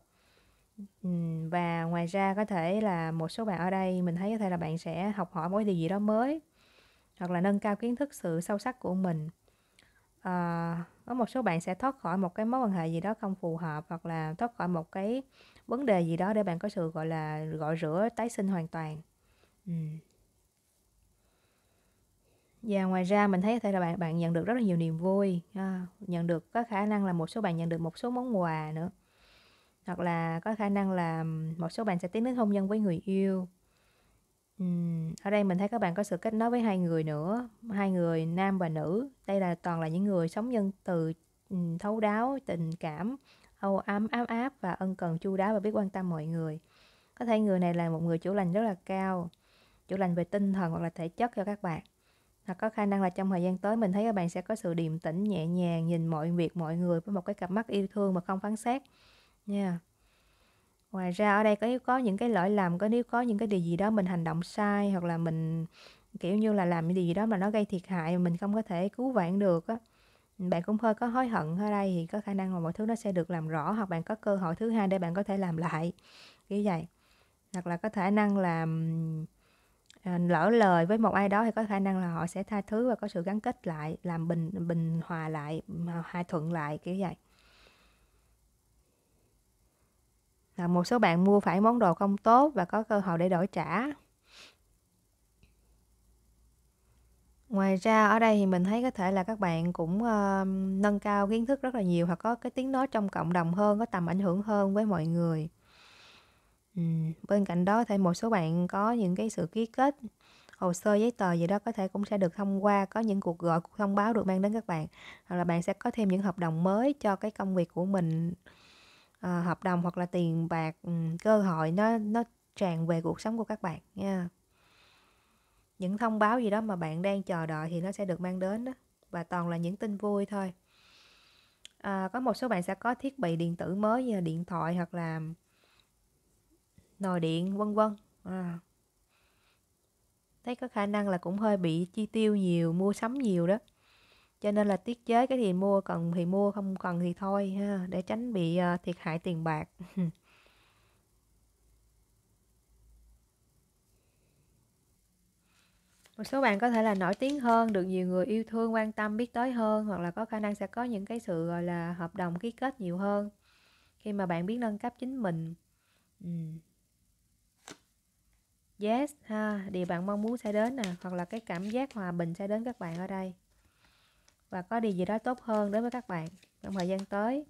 Ừ. Và ngoài ra có thể là một số bạn ở đây mình thấy có thể là bạn sẽ học hỏi mỗi điều gì đó mới hoặc là nâng cao kiến thức sự sâu sắc của mình. À, có một số bạn sẽ thoát khỏi một cái mối quan hệ gì đó không phù hợp hoặc là thoát khỏi một cái vấn đề gì đó để bạn có sự gọi là gọi rửa tái sinh hoàn toàn ừ. và ngoài ra mình thấy có thể là bạn bạn nhận được rất là nhiều niềm vui à, nhận được có khả năng là một số bạn nhận được một số món quà nữa hoặc là có khả năng là một số bạn sẽ tiến đến hôn nhân với người yêu ở đây mình thấy các bạn có sự kết nối với hai người nữa, hai người nam và nữ. Đây là toàn là những người sống nhân từ, thấu đáo, tình cảm, âu ấm, ấm áp và ân cần chu đáo và biết quan tâm mọi người. Có thể người này là một người chủ lành rất là cao, chủ lành về tinh thần hoặc là thể chất cho các bạn. Hoặc có khả năng là trong thời gian tới mình thấy các bạn sẽ có sự điềm tĩnh, nhẹ nhàng, nhìn mọi việc, mọi người với một cái cặp mắt yêu thương mà không phán xét. Nha ngoài ra ở đây có nếu có những cái lỗi lầm có nếu có những cái điều gì đó mình hành động sai hoặc là mình kiểu như là làm những điều gì đó mà nó gây thiệt hại mà mình không có thể cứu vãn được á bạn cũng hơi có hối hận ở đây thì có khả năng là mọi thứ nó sẽ được làm rõ hoặc bạn có cơ hội thứ hai để bạn có thể làm lại như vậy hoặc là có khả năng là à, lỡ lời với một ai đó thì có khả năng là họ sẽ tha thứ và có sự gắn kết lại làm bình bình hòa lại hòa thuận lại kiểu vậy là một số bạn mua phải món đồ không tốt và có cơ hội để đổi trả ngoài ra ở đây thì mình thấy có thể là các bạn cũng uh, nâng cao kiến thức rất là nhiều hoặc có cái tiếng nói trong cộng đồng hơn có tầm ảnh hưởng hơn với mọi người ừ. bên cạnh đó thì một số bạn có những cái sự ký kết hồ sơ giấy tờ gì đó có thể cũng sẽ được thông qua có những cuộc gọi cuộc thông báo được mang đến các bạn hoặc là bạn sẽ có thêm những hợp đồng mới cho cái công việc của mình à, hợp đồng hoặc là tiền bạc ừ, cơ hội nó nó tràn về cuộc sống của các bạn nha những thông báo gì đó mà bạn đang chờ đợi thì nó sẽ được mang đến đó và toàn là những tin vui thôi à, có một số bạn sẽ có thiết bị điện tử mới như là điện thoại hoặc là nồi điện vân vân à. thấy có khả năng là cũng hơi bị chi tiêu nhiều mua sắm nhiều đó cho nên là tiết chế cái thì mua cần thì mua không cần thì thôi ha để tránh bị ờ, thiệt hại tiền bạc một số bạn có thể là nổi tiếng hơn được nhiều người yêu thương quan tâm biết tới hơn hoặc là có khả năng sẽ có những cái sự gọi là hợp đồng ký kết nhiều hơn khi mà bạn biết nâng cấp chính mình yes ha điều bạn mong muốn sẽ đến nè hoặc là cái cảm giác hòa bình sẽ đến các bạn ở đây và có điều gì đó tốt hơn đối với các bạn trong thời gian tới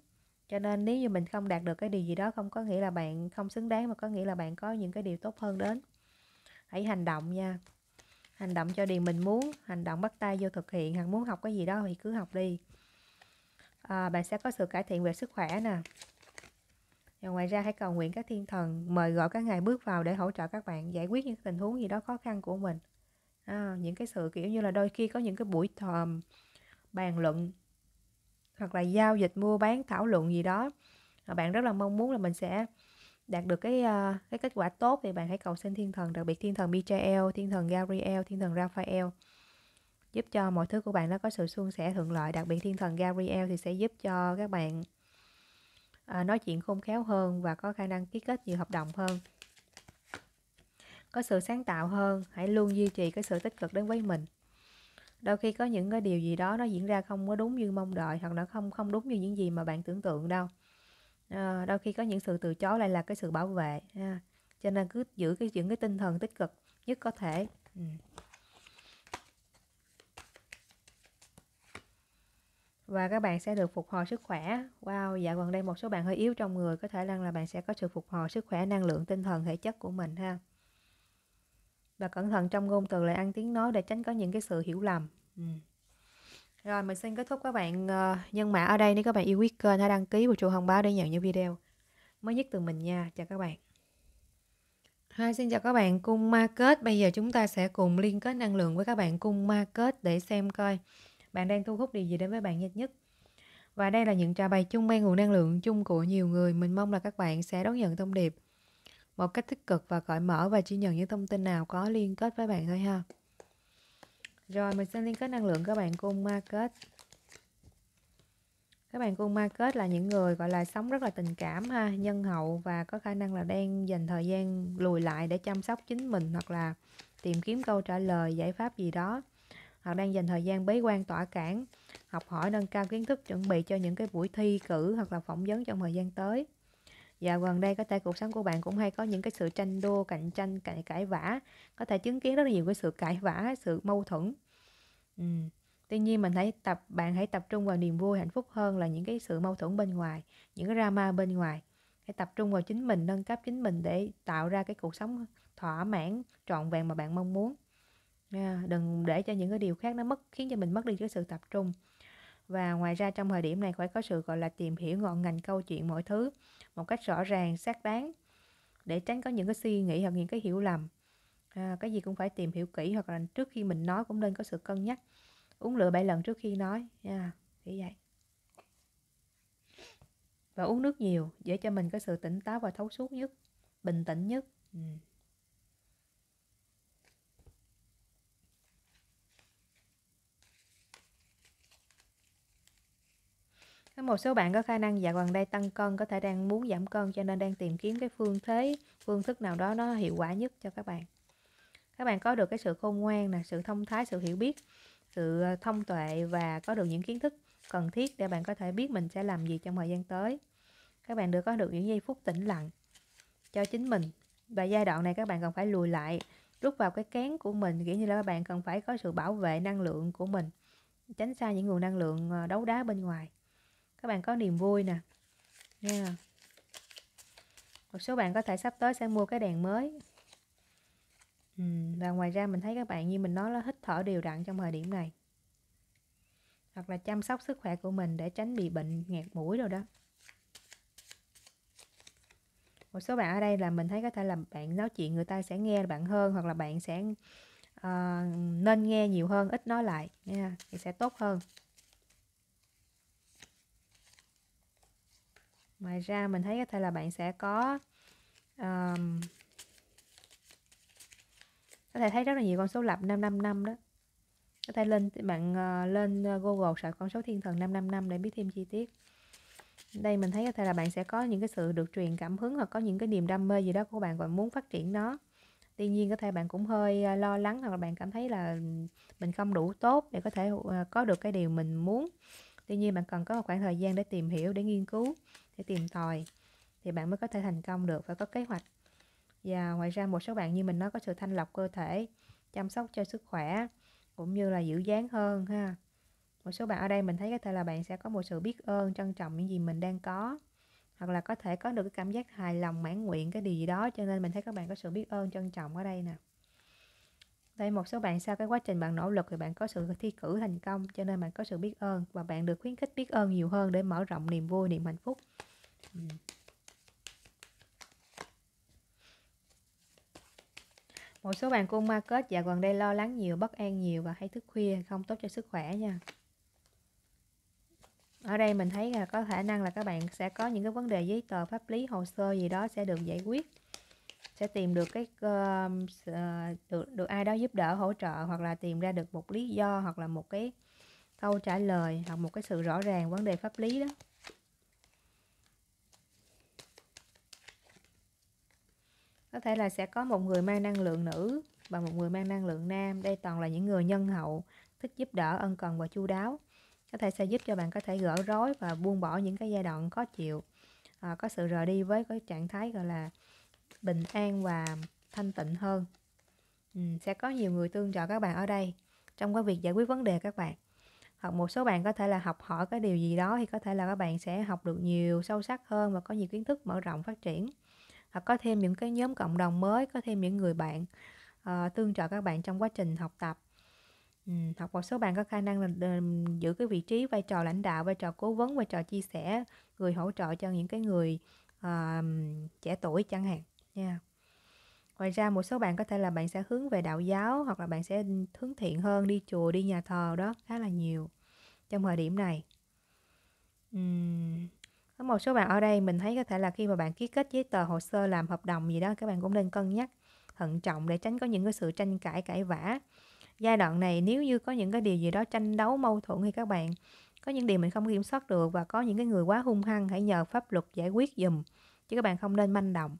cho nên nếu như mình không đạt được cái điều gì đó không có nghĩa là bạn không xứng đáng mà có nghĩa là bạn có những cái điều tốt hơn đến hãy hành động nha hành động cho điều mình muốn hành động bắt tay vô thực hiện hoặc muốn học cái gì đó thì cứ học đi à, bạn sẽ có sự cải thiện về sức khỏe nè và ngoài ra hãy cầu nguyện các thiên thần mời gọi các ngài bước vào để hỗ trợ các bạn giải quyết những tình huống gì đó khó khăn của mình à, những cái sự kiểu như là đôi khi có những cái buổi thòm bàn luận hoặc là giao dịch mua bán thảo luận gì đó bạn rất là mong muốn là mình sẽ đạt được cái ờ, cái kết quả tốt thì bạn hãy cầu xin thiên thần đặc biệt thiên thần Michael, thiên thần Gabriel, thiên thần Raphael giúp cho mọi thứ của bạn nó có sự suôn sẻ thuận lợi đặc biệt thiên thần Gabriel thì sẽ giúp cho các bạn à, nói chuyện khôn khéo hơn và có khả năng ký kết nhiều hợp đồng hơn có sự sáng tạo hơn hãy luôn duy trì cái sự tích cực đến với mình đôi khi có những cái điều gì đó nó diễn ra không có đúng như mong đợi hoặc là không không đúng như những gì mà bạn tưởng tượng đâu à, đôi khi có những sự từ chối lại là cái sự bảo vệ à, cho nên cứ giữ cái những cái tinh thần tích cực nhất có thể ừ. và các bạn sẽ được phục hồi sức khỏe wow dạ gần đây một số bạn hơi yếu trong người có thể rằng là bạn sẽ có sự phục hồi sức khỏe năng lượng tinh thần thể chất của mình ha và cẩn thận trong ngôn từ lại ăn tiếng nói để tránh có những cái sự hiểu lầm ừ. rồi mình xin kết thúc các bạn ờ, nhân mã ở đây nếu các bạn yêu quý kênh hãy đăng ký và chuông thông báo để nhận những video mới nhất từ mình nha chào các bạn Hai xin chào các bạn cung ma kết. bây giờ chúng ta sẽ cùng liên kết năng lượng với các bạn cung ma kết để xem coi bạn đang thu hút điều gì đến với bạn nhất nhất và đây là những trà bài chung mang nguồn năng lượng chung của nhiều người mình mong là các bạn sẽ đón nhận thông điệp một cách tích cực và cởi mở và chỉ nhận những thông tin nào có liên kết với bạn thôi ha rồi mình sẽ liên kết năng lượng các bạn cung market các bạn cung market là những người gọi là sống rất là tình cảm ha nhân hậu và có khả năng là đang dành thời gian lùi lại để chăm sóc chính mình hoặc là tìm kiếm câu trả lời giải pháp gì đó hoặc đang dành thời gian bế quan tỏa cản học hỏi nâng cao kiến thức chuẩn bị cho những cái buổi thi cử hoặc là phỏng vấn trong thời gian tới và gần đây có thể cuộc sống của bạn cũng hay có những cái sự tranh đua cạnh tranh cãi cãi vã có thể chứng kiến rất là nhiều cái sự cãi vã sự mâu thuẫn ừ. tuy nhiên mình hãy tập bạn hãy tập trung vào niềm vui hạnh phúc hơn là những cái sự mâu thuẫn bên ngoài những cái drama bên ngoài hãy tập trung vào chính mình nâng cấp chính mình để tạo ra cái cuộc sống thỏa mãn trọn vẹn mà bạn mong muốn à, đừng để cho những cái điều khác nó mất khiến cho mình mất đi cái sự tập trung và ngoài ra trong thời điểm này phải có sự gọi là tìm hiểu ngọn ngành câu chuyện mọi thứ một cách rõ ràng xác đáng để tránh có những cái suy nghĩ hoặc những cái hiểu lầm à, cái gì cũng phải tìm hiểu kỹ hoặc là trước khi mình nói cũng nên có sự cân nhắc uống lửa bảy lần trước khi nói nha như vậy và uống nước nhiều để cho mình có sự tỉnh táo và thấu suốt nhất bình tĩnh nhất ừ. Có một số bạn có khả năng dạo gần đây tăng cân có thể đang muốn giảm cân cho nên đang tìm kiếm cái phương thế, phương thức nào đó nó hiệu quả nhất cho các bạn. Các bạn có được cái sự khôn ngoan nè, sự thông thái, sự hiểu biết, sự ờ, thông tuệ và có được những kiến thức cần thiết để bạn có thể biết mình sẽ làm gì trong thời gian tới. Các bạn được có được những giây phút tĩnh lặng cho chính mình và giai đoạn này các bạn cần phải lùi lại, rút vào cái kén của mình, kiểu như là các bạn cần phải có sự bảo vệ năng lượng của mình, tránh xa những nguồn năng lượng ờ, đấu đá bên ngoài các bạn có niềm vui nè nha một số bạn có thể sắp tới sẽ mua cái đèn mới và ngoài ra mình thấy các bạn như mình nói là hít thở đều đặn trong thời điểm này hoặc là chăm sóc sức khỏe của mình để tránh bị bệnh nghẹt mũi rồi đó một số bạn ở đây là mình thấy có thể là bạn nói chuyện người ta sẽ nghe bạn hơn hoặc là bạn sẽ uh, nên nghe nhiều hơn ít nói lại nha thì sẽ tốt hơn ngoài ra mình thấy có thể là bạn sẽ có um, có thể thấy rất là nhiều con số lập 555 đó có thể lên bạn uh, lên ờ, Google search con số thiên thần 555 để biết thêm chi tiết đây mình thấy có thể là bạn sẽ có những cái sự được truyền cảm hứng hoặc có những cái niềm đam mê gì đó của bạn và muốn phát triển nó tuy nhiên có thể bạn cũng hơi ờ, lo lắng hoặc là bạn cảm thấy là mình không đủ tốt để có thể có được cái điều mình muốn tuy nhiên bạn cần có một khoảng thời gian để tìm hiểu để nghiên cứu để tìm tòi thì bạn mới có thể thành công được phải có kế hoạch và ngoài ra một số bạn như mình nó có sự thanh lọc cơ thể chăm sóc cho sức khỏe cũng như là giữ dáng hơn ha một số bạn ở đây mình thấy có thể là bạn sẽ có một sự biết ơn trân trọng những gì mình đang có hoặc là có thể có được cái cảm giác hài lòng mãn nguyện cái điều gì đó cho nên mình thấy các bạn có sự biết ơn trân trọng ở đây nè đây một số bạn sau cái quá trình bạn nỗ lực thì bạn có sự thi cử thành công cho nên bạn có sự biết ơn và bạn được khuyến khích biết ơn nhiều hơn để mở rộng niềm vui niềm hạnh phúc một số bạn cung ma kết dạo gần đây lo lắng nhiều bất an nhiều và hay thức khuya không tốt cho sức khỏe nha ở đây mình thấy là có khả năng là các bạn sẽ có những cái vấn đề giấy tờ pháp lý hồ sơ gì đó sẽ được giải quyết sẽ tìm được cái uh, được được ai đó giúp đỡ hỗ trợ hoặc là tìm ra được một lý do hoặc là một cái câu trả lời hoặc một cái sự rõ ràng vấn đề pháp lý đó có thể là sẽ có một người mang năng lượng nữ và một người mang năng lượng nam đây toàn là những người nhân hậu thích giúp đỡ ân cần và chu đáo có thể sẽ giúp cho bạn có thể gỡ rối và buông bỏ những cái giai đoạn khó chịu à, có sự rời đi với cái trạng thái gọi là bình an và thanh tịnh hơn ừ, sẽ có nhiều người tương trợ các bạn ở đây trong cái việc giải quyết vấn đề các bạn hoặc một số bạn có thể là học hỏi cái điều gì đó thì có thể là các bạn sẽ học được nhiều sâu sắc hơn và có nhiều kiến thức mở rộng phát triển hoặc có thêm những cái nhóm cộng đồng mới có thêm những người bạn uh, tương trợ các bạn trong quá trình học tập ừ, hoặc một số bạn có khả năng là ờ, giữ cái vị trí vai trò lãnh đạo vai trò cố vấn vai trò chia sẻ người hỗ trợ cho những cái người uh, trẻ tuổi chẳng hạn yeah. ngoài ra một số bạn có thể là bạn sẽ hướng về đạo giáo hoặc là bạn sẽ hướng thiện hơn đi chùa đi nhà thờ đó khá là nhiều trong thời điểm này uhm. một số bạn ở đây mình thấy có thể là khi mà bạn ký kết giấy tờ hồ sơ làm hợp đồng gì đó các bạn cũng nên cân nhắc thận trọng để tránh có những cái sự tranh cãi cãi vã giai đoạn này nếu như có những cái điều gì đó tranh đấu mâu thuẫn thì các bạn có những điều mình không kiểm soát được và có những cái người quá hung hăng hãy nhờ pháp luật giải quyết dùm chứ các bạn không nên manh động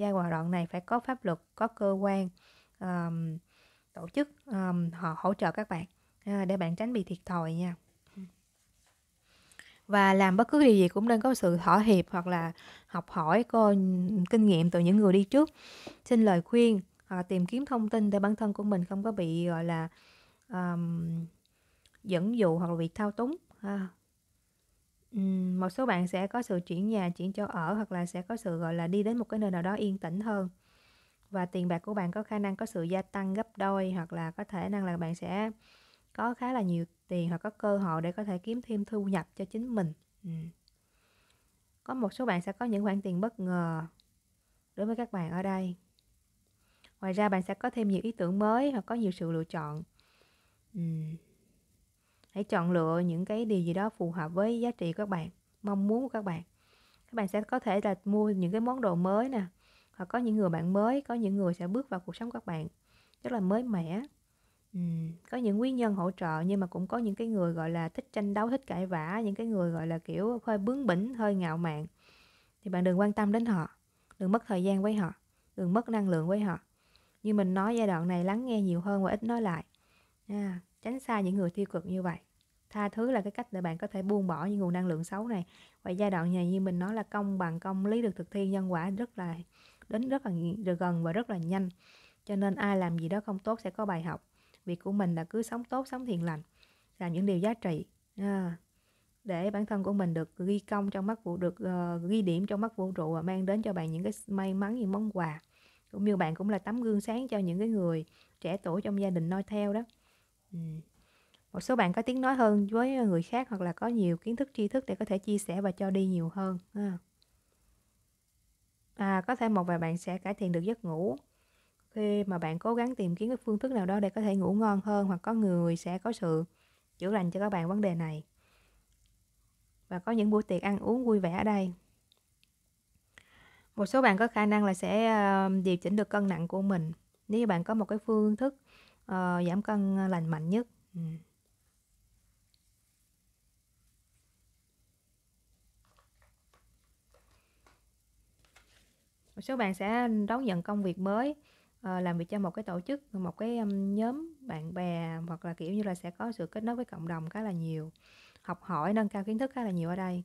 giai đoạn này phải có pháp luật có cơ quan um, tổ chức um, họ hỗ trợ các bạn à, để bạn tránh bị thiệt thòi nha ừ. và làm bất cứ điều gì cũng nên có sự thỏa hiệp hoặc là học hỏi coi kinh nghiệm từ những người đi trước xin lời khuyên hoặc à, tìm kiếm thông tin để bản thân của mình không có bị gọi là um, dẫn dụ hoặc là bị thao túng ha. À một số bạn sẽ có sự chuyển nhà, chuyển chỗ ở hoặc là sẽ có sự, gọi là, đi đến một cái nơi nào đó yên tĩnh hơn. Và tiền bạc của bạn có khả năng có sự gia tăng gấp đôi hoặc là có thể năng là bạn sẽ có khá là nhiều tiền hoặc có cơ hội để có thể kiếm thêm thu nhập cho chính mình. Ừm. Có một số bạn sẽ có những khoản tiền bất ngờ đối với các bạn ở đây. Ngoài ra bạn sẽ có thêm nhiều ý tưởng mới hoặc có nhiều sự lựa chọn. Ừm hãy chọn lựa những cái điều gì đó phù hợp với giá trị của các bạn mong muốn của các bạn các bạn sẽ có thể là mua những cái món đồ mới nè hoặc có những người bạn mới có những người sẽ bước vào cuộc sống các bạn rất là mới mẻ ừ. có những quý nhân hỗ trợ nhưng mà cũng có những cái người gọi là thích tranh đấu thích cãi vã những cái người gọi là kiểu hơi bướng bỉnh hơi ngạo mạn thì bạn đừng quan tâm đến họ đừng mất thời gian với họ đừng mất năng lượng với họ như mình nói giai đoạn này lắng nghe nhiều hơn và ít nói lại à, tránh xa những người tiêu cực như vậy tha thứ là cái cách để bạn có thể buông bỏ những nguồn năng lượng xấu này và giai đoạn này như mình nói là công bằng công lý được thực thi nhân quả rất là đến rất là gần và rất là nhanh cho nên ai làm gì đó không tốt sẽ có bài học việc của mình là cứ sống tốt sống thiền lành làm những điều giá trị à, để bản thân của mình được ghi công trong mắt vũ được ờ, ghi điểm trong mắt vũ trụ và mang đến cho bạn những cái may mắn những món quà cũng như bạn cũng là tấm gương sáng cho những cái người trẻ tuổi trong gia đình noi theo đó ừ một số bạn có tiếng nói hơn với người khác hoặc là có nhiều kiến thức tri thức để có thể chia sẻ và cho đi nhiều hơn à, à có thể một vài bạn sẽ cải thiện được giấc ngủ khi mà bạn cố gắng tìm kiếm cái phương thức nào đó để có thể ngủ ngon hơn hoặc có người sẽ có sự chữa lành cho các bạn vấn đề này và có những buổi tiệc ăn uống vui vẻ ở đây một số bạn có khả năng là sẽ ờ, điều chỉnh được cân nặng của mình nếu bạn có một cái phương thức uh, giảm cân lành mạnh nhất ừ. một số bạn sẽ đón nhận công việc mới ờ, làm việc cho một cái tổ chức một cái nhóm bạn bè hoặc là kiểu như là sẽ có sự kết nối với cộng đồng khá là nhiều học hỏi nâng cao kiến thức khá là nhiều ở đây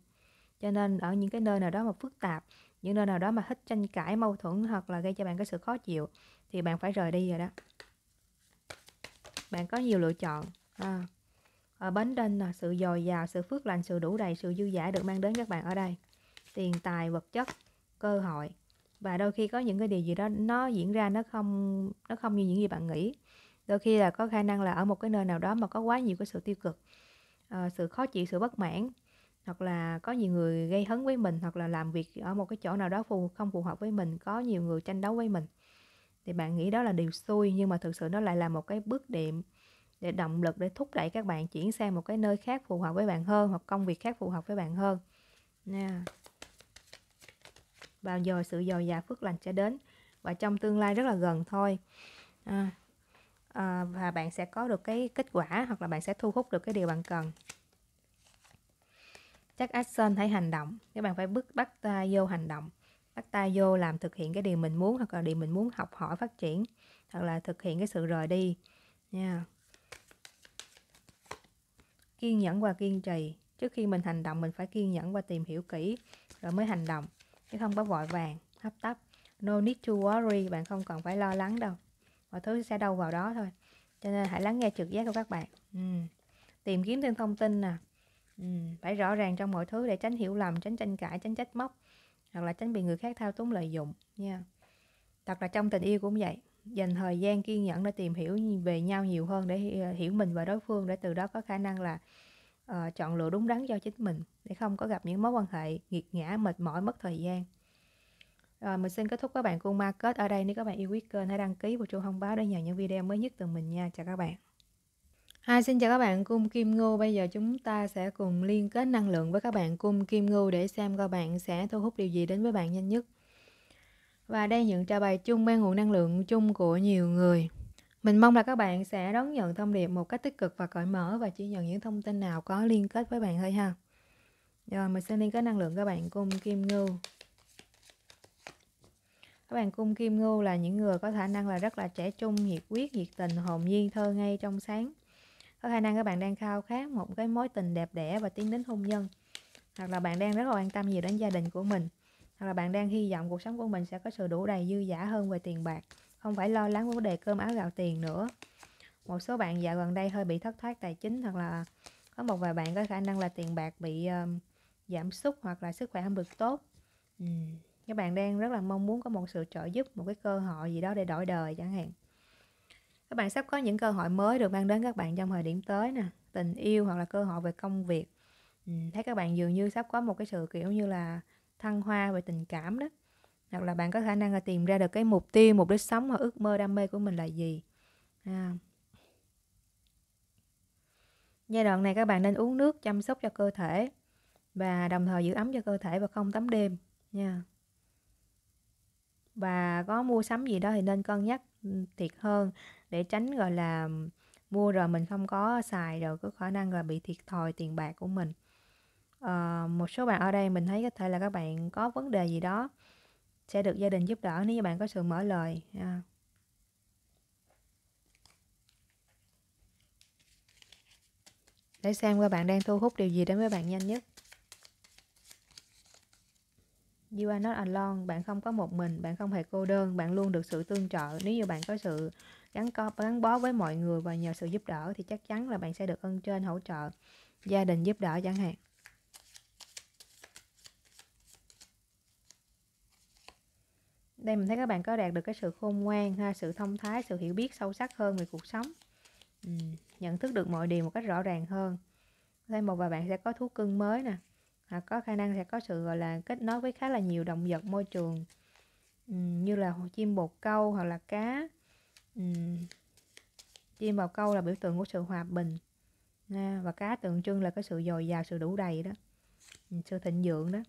cho nên ở những cái nơi nào đó mà phức tạp những nơi nào đó mà thích tranh cãi mâu thuẫn hoặc là gây cho bạn cái sự khó chịu thì bạn phải rời đi rồi đó bạn có nhiều lựa chọn à, ở à, bến đinh là sự dồi dào sự phước lành sự đủ đầy sự dư giả được mang đến các bạn ở đây tiền tài vật chất cơ hội và đôi khi có những cái điều gì đó nó diễn ra nó không nó không như những gì bạn nghĩ đôi khi là có khả năng là ở một cái nơi nào đó mà có quá nhiều cái sự tiêu cực ờ, sự khó chịu sự bất mãn hoặc là có nhiều người gây hấn với mình hoặc là làm việc ở một cái chỗ nào đó phù không phù hợp với mình có nhiều người tranh đấu với mình thì bạn nghĩ đó là điều xui nhưng mà thực sự nó lại là một cái bước đệm để động lực để thúc đẩy các bạn chuyển sang một cái nơi khác phù hợp với bạn hơn hoặc công việc khác phù hợp với bạn hơn nha yeah bao giờ sự dồi dào phước lành sẽ đến và trong tương lai rất là gần thôi à, à, và bạn sẽ có được cái kết quả hoặc là bạn sẽ thu hút được cái điều bạn cần chắc action hãy hành động các bạn phải bước bắt ta vô hành động bắt ta vô làm thực hiện cái điều mình muốn hoặc là điều mình muốn học hỏi phát triển hoặc là thực hiện cái sự rời đi nha yeah. kiên nhẫn và kiên trì trước khi mình hành động mình phải kiên nhẫn và tìm hiểu kỹ rồi mới hành động chứ không có vội vàng hấp tấp no need to worry bạn không còn phải lo lắng đâu mọi thứ sẽ đâu vào đó thôi cho nên hãy lắng nghe trực giác của các bạn ừ. tìm kiếm thêm thông tin nè ừ. phải rõ ràng trong mọi thứ để tránh hiểu lầm tránh tranh cãi tránh trách móc hoặc là tránh bị người khác thao túng lợi dụng nha yeah. thật là trong tình yêu cũng vậy dành thời gian kiên nhẫn để tìm hiểu về nhau nhiều hơn để hiểu mình và đối phương để từ đó có khả năng là uh, chọn lựa đúng đắn cho chính mình để không có gặp những mối quan hệ nghiệt ngã mệt mỏi mất thời gian rồi mình xin kết thúc các bạn cung market ở đây nếu các bạn yêu quý kênh hãy đăng ký và chuông thông báo để nhận những video mới nhất từ mình nha chào các bạn hai xin chào các bạn cung kim ngưu bây giờ chúng ta sẽ cùng liên kết năng lượng với các bạn cung kim ngưu để xem các bạn sẽ thu hút điều gì đến với bạn nhanh nhất và đây những trả bài chung mang nguồn năng lượng chung của nhiều người mình mong là các bạn sẽ đón nhận thông điệp một cách tích cực và cởi mở và chỉ nhận những thông tin nào có liên kết với bạn thôi ha. Rồi mình sẽ liên kết năng lượng các bạn cung kim ngưu. Các bạn cung kim ngưu là những người có khả năng là rất là trẻ trung, nhiệt quyết, nhiệt tình, hồn nhiên, thơ ngây, trong sáng. Có khả năng các bạn đang khao khát một cái mối tình đẹp đẽ và tiến đến hôn nhân. Hoặc là bạn đang rất là quan tâm nhiều đến gia đình của mình. Hoặc là bạn đang hy vọng cuộc sống của mình sẽ có sự đủ đầy dư giả hơn về tiền bạc không phải lo lắng vấn đề cơm áo gạo tiền nữa một số bạn dạo gần đây hơi bị thất thoát tài chính hoặc là có một vài bạn có khả năng là tiền bạc bị um, giảm sút hoặc là sức khỏe không được tốt ừ. các bạn đang rất là mong muốn có một sự trợ giúp một cái cơ hội gì đó để đổi đời chẳng hạn các bạn sắp có những cơ hội mới được mang đến các bạn trong thời điểm tới nè tình yêu hoặc là cơ hội về công việc ừ. thấy các bạn dường như sắp có một cái sự kiểu như là thăng hoa về tình cảm đó hoặc là bạn có khả năng là tìm ra được cái mục tiêu mục đích sống hoặc ước mơ đam mê của mình là gì à. giai đoạn này các bạn nên uống nước chăm sóc cho cơ thể và đồng thời giữ ấm cho cơ thể và không tắm đêm nha và có mua sắm gì đó thì nên cân nhắc ừ, thiệt hơn để tránh gọi là mua rồi mình không có xài rồi có khả năng là bị thiệt thòi tiền bạc của mình à, một số bạn ở đây mình thấy có thể là các bạn có vấn đề gì đó sẽ được gia đình giúp đỡ nếu như bạn có sự mở lời à. để xem coi bạn đang thu hút điều gì đến với bạn nhanh nhất You are not alone, bạn không có một mình, bạn không hề cô đơn, bạn luôn được sự tương trợ. Nếu như bạn có sự gắn co, gắn bó với mọi người và nhờ sự giúp đỡ thì chắc chắn là bạn sẽ được ơn trên hỗ trợ, gia đình giúp đỡ chẳng hạn. đây mình thấy các bạn có đạt được cái sự khôn ngoan ha sự thông thái sự hiểu biết sâu sắc hơn về cuộc sống ừ, nhận thức được mọi điều một cách rõ ràng hơn thêm một vài bạn sẽ có thú cưng mới nè hoặc à, có khả năng sẽ có sự gọi là kết nối với khá là nhiều động vật môi trường ừ, như là chim bồ câu hoặc là cá ừ, chim bồ câu là biểu tượng của sự hòa bình ha, và cá tượng trưng là cái sự dồi dào sự đủ đầy đó sự thịnh vượng đó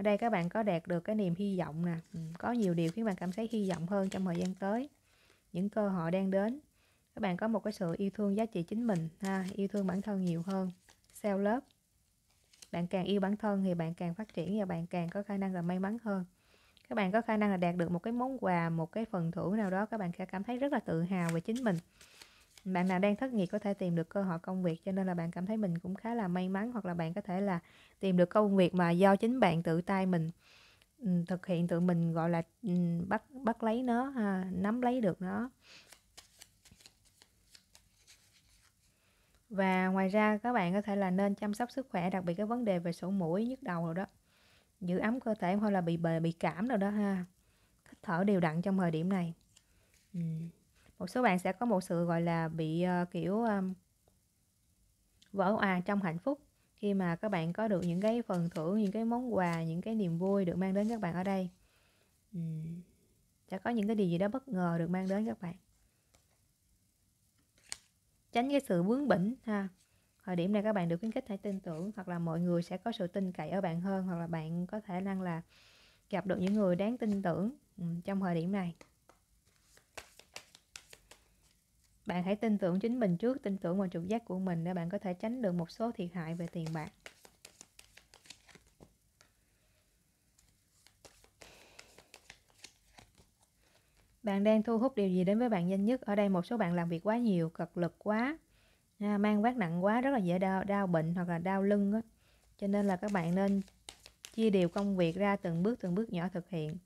ở đây các bạn có đạt được cái niềm hy vọng nè ừ, có nhiều điều khiến bạn cảm thấy hy vọng hơn trong thời gian tới những cơ hội đang đến các bạn có một cái sự yêu thương giá trị chính mình ha yêu thương bản thân nhiều hơn sao lớp bạn càng yêu bản thân thì bạn càng phát triển và bạn càng có khả năng là may mắn hơn các bạn có khả năng là đạt được một cái món quà một cái phần thưởng nào đó các bạn sẽ cảm thấy rất là tự hào về chính mình bạn nào đang thất nghiệp có thể tìm được cơ hội công việc cho nên là bạn cảm thấy mình cũng khá là may mắn hoặc là bạn có thể là tìm được công việc mà do chính bạn tự tay mình thực hiện tự mình gọi là bắt bắt lấy nó ha, nắm lấy được nó và ngoài ra các bạn có thể là nên chăm sóc sức khỏe đặc biệt cái vấn đề về sổ mũi nhức đầu rồi đó giữ ấm cơ thể hoặc là bị bề bị cảm rồi đó ha thở đều đặn trong thời điểm này một số bạn sẽ có một sự gọi là bị uh, kiểu um, vỡ hòa trong hạnh phúc khi mà các bạn có được những cái phần thưởng những cái món quà những cái niềm vui được mang đến các bạn ở đây uhm. sẽ có những cái điều gì đó bất ngờ được mang đến các bạn tránh cái sự bướng bỉnh ha thời điểm này các bạn được khuyến khích hãy tin tưởng hoặc là mọi người sẽ có sự tin cậy ở bạn hơn hoặc là bạn có thể năng là gặp được những người đáng tin tưởng trong thời điểm này bạn hãy tin tưởng chính mình trước tin tưởng vào trực giác của mình để bạn có thể tránh được một số thiệt hại về tiền bạc bạn đang thu hút điều gì đến với bạn nhanh nhất ở đây một số bạn làm việc quá nhiều cật lực quá à, mang vác nặng quá rất là dễ đau, đau bệnh hoặc là đau lưng á cho nên là các bạn nên chia đều công việc ra từng bước từng bước nhỏ thực hiện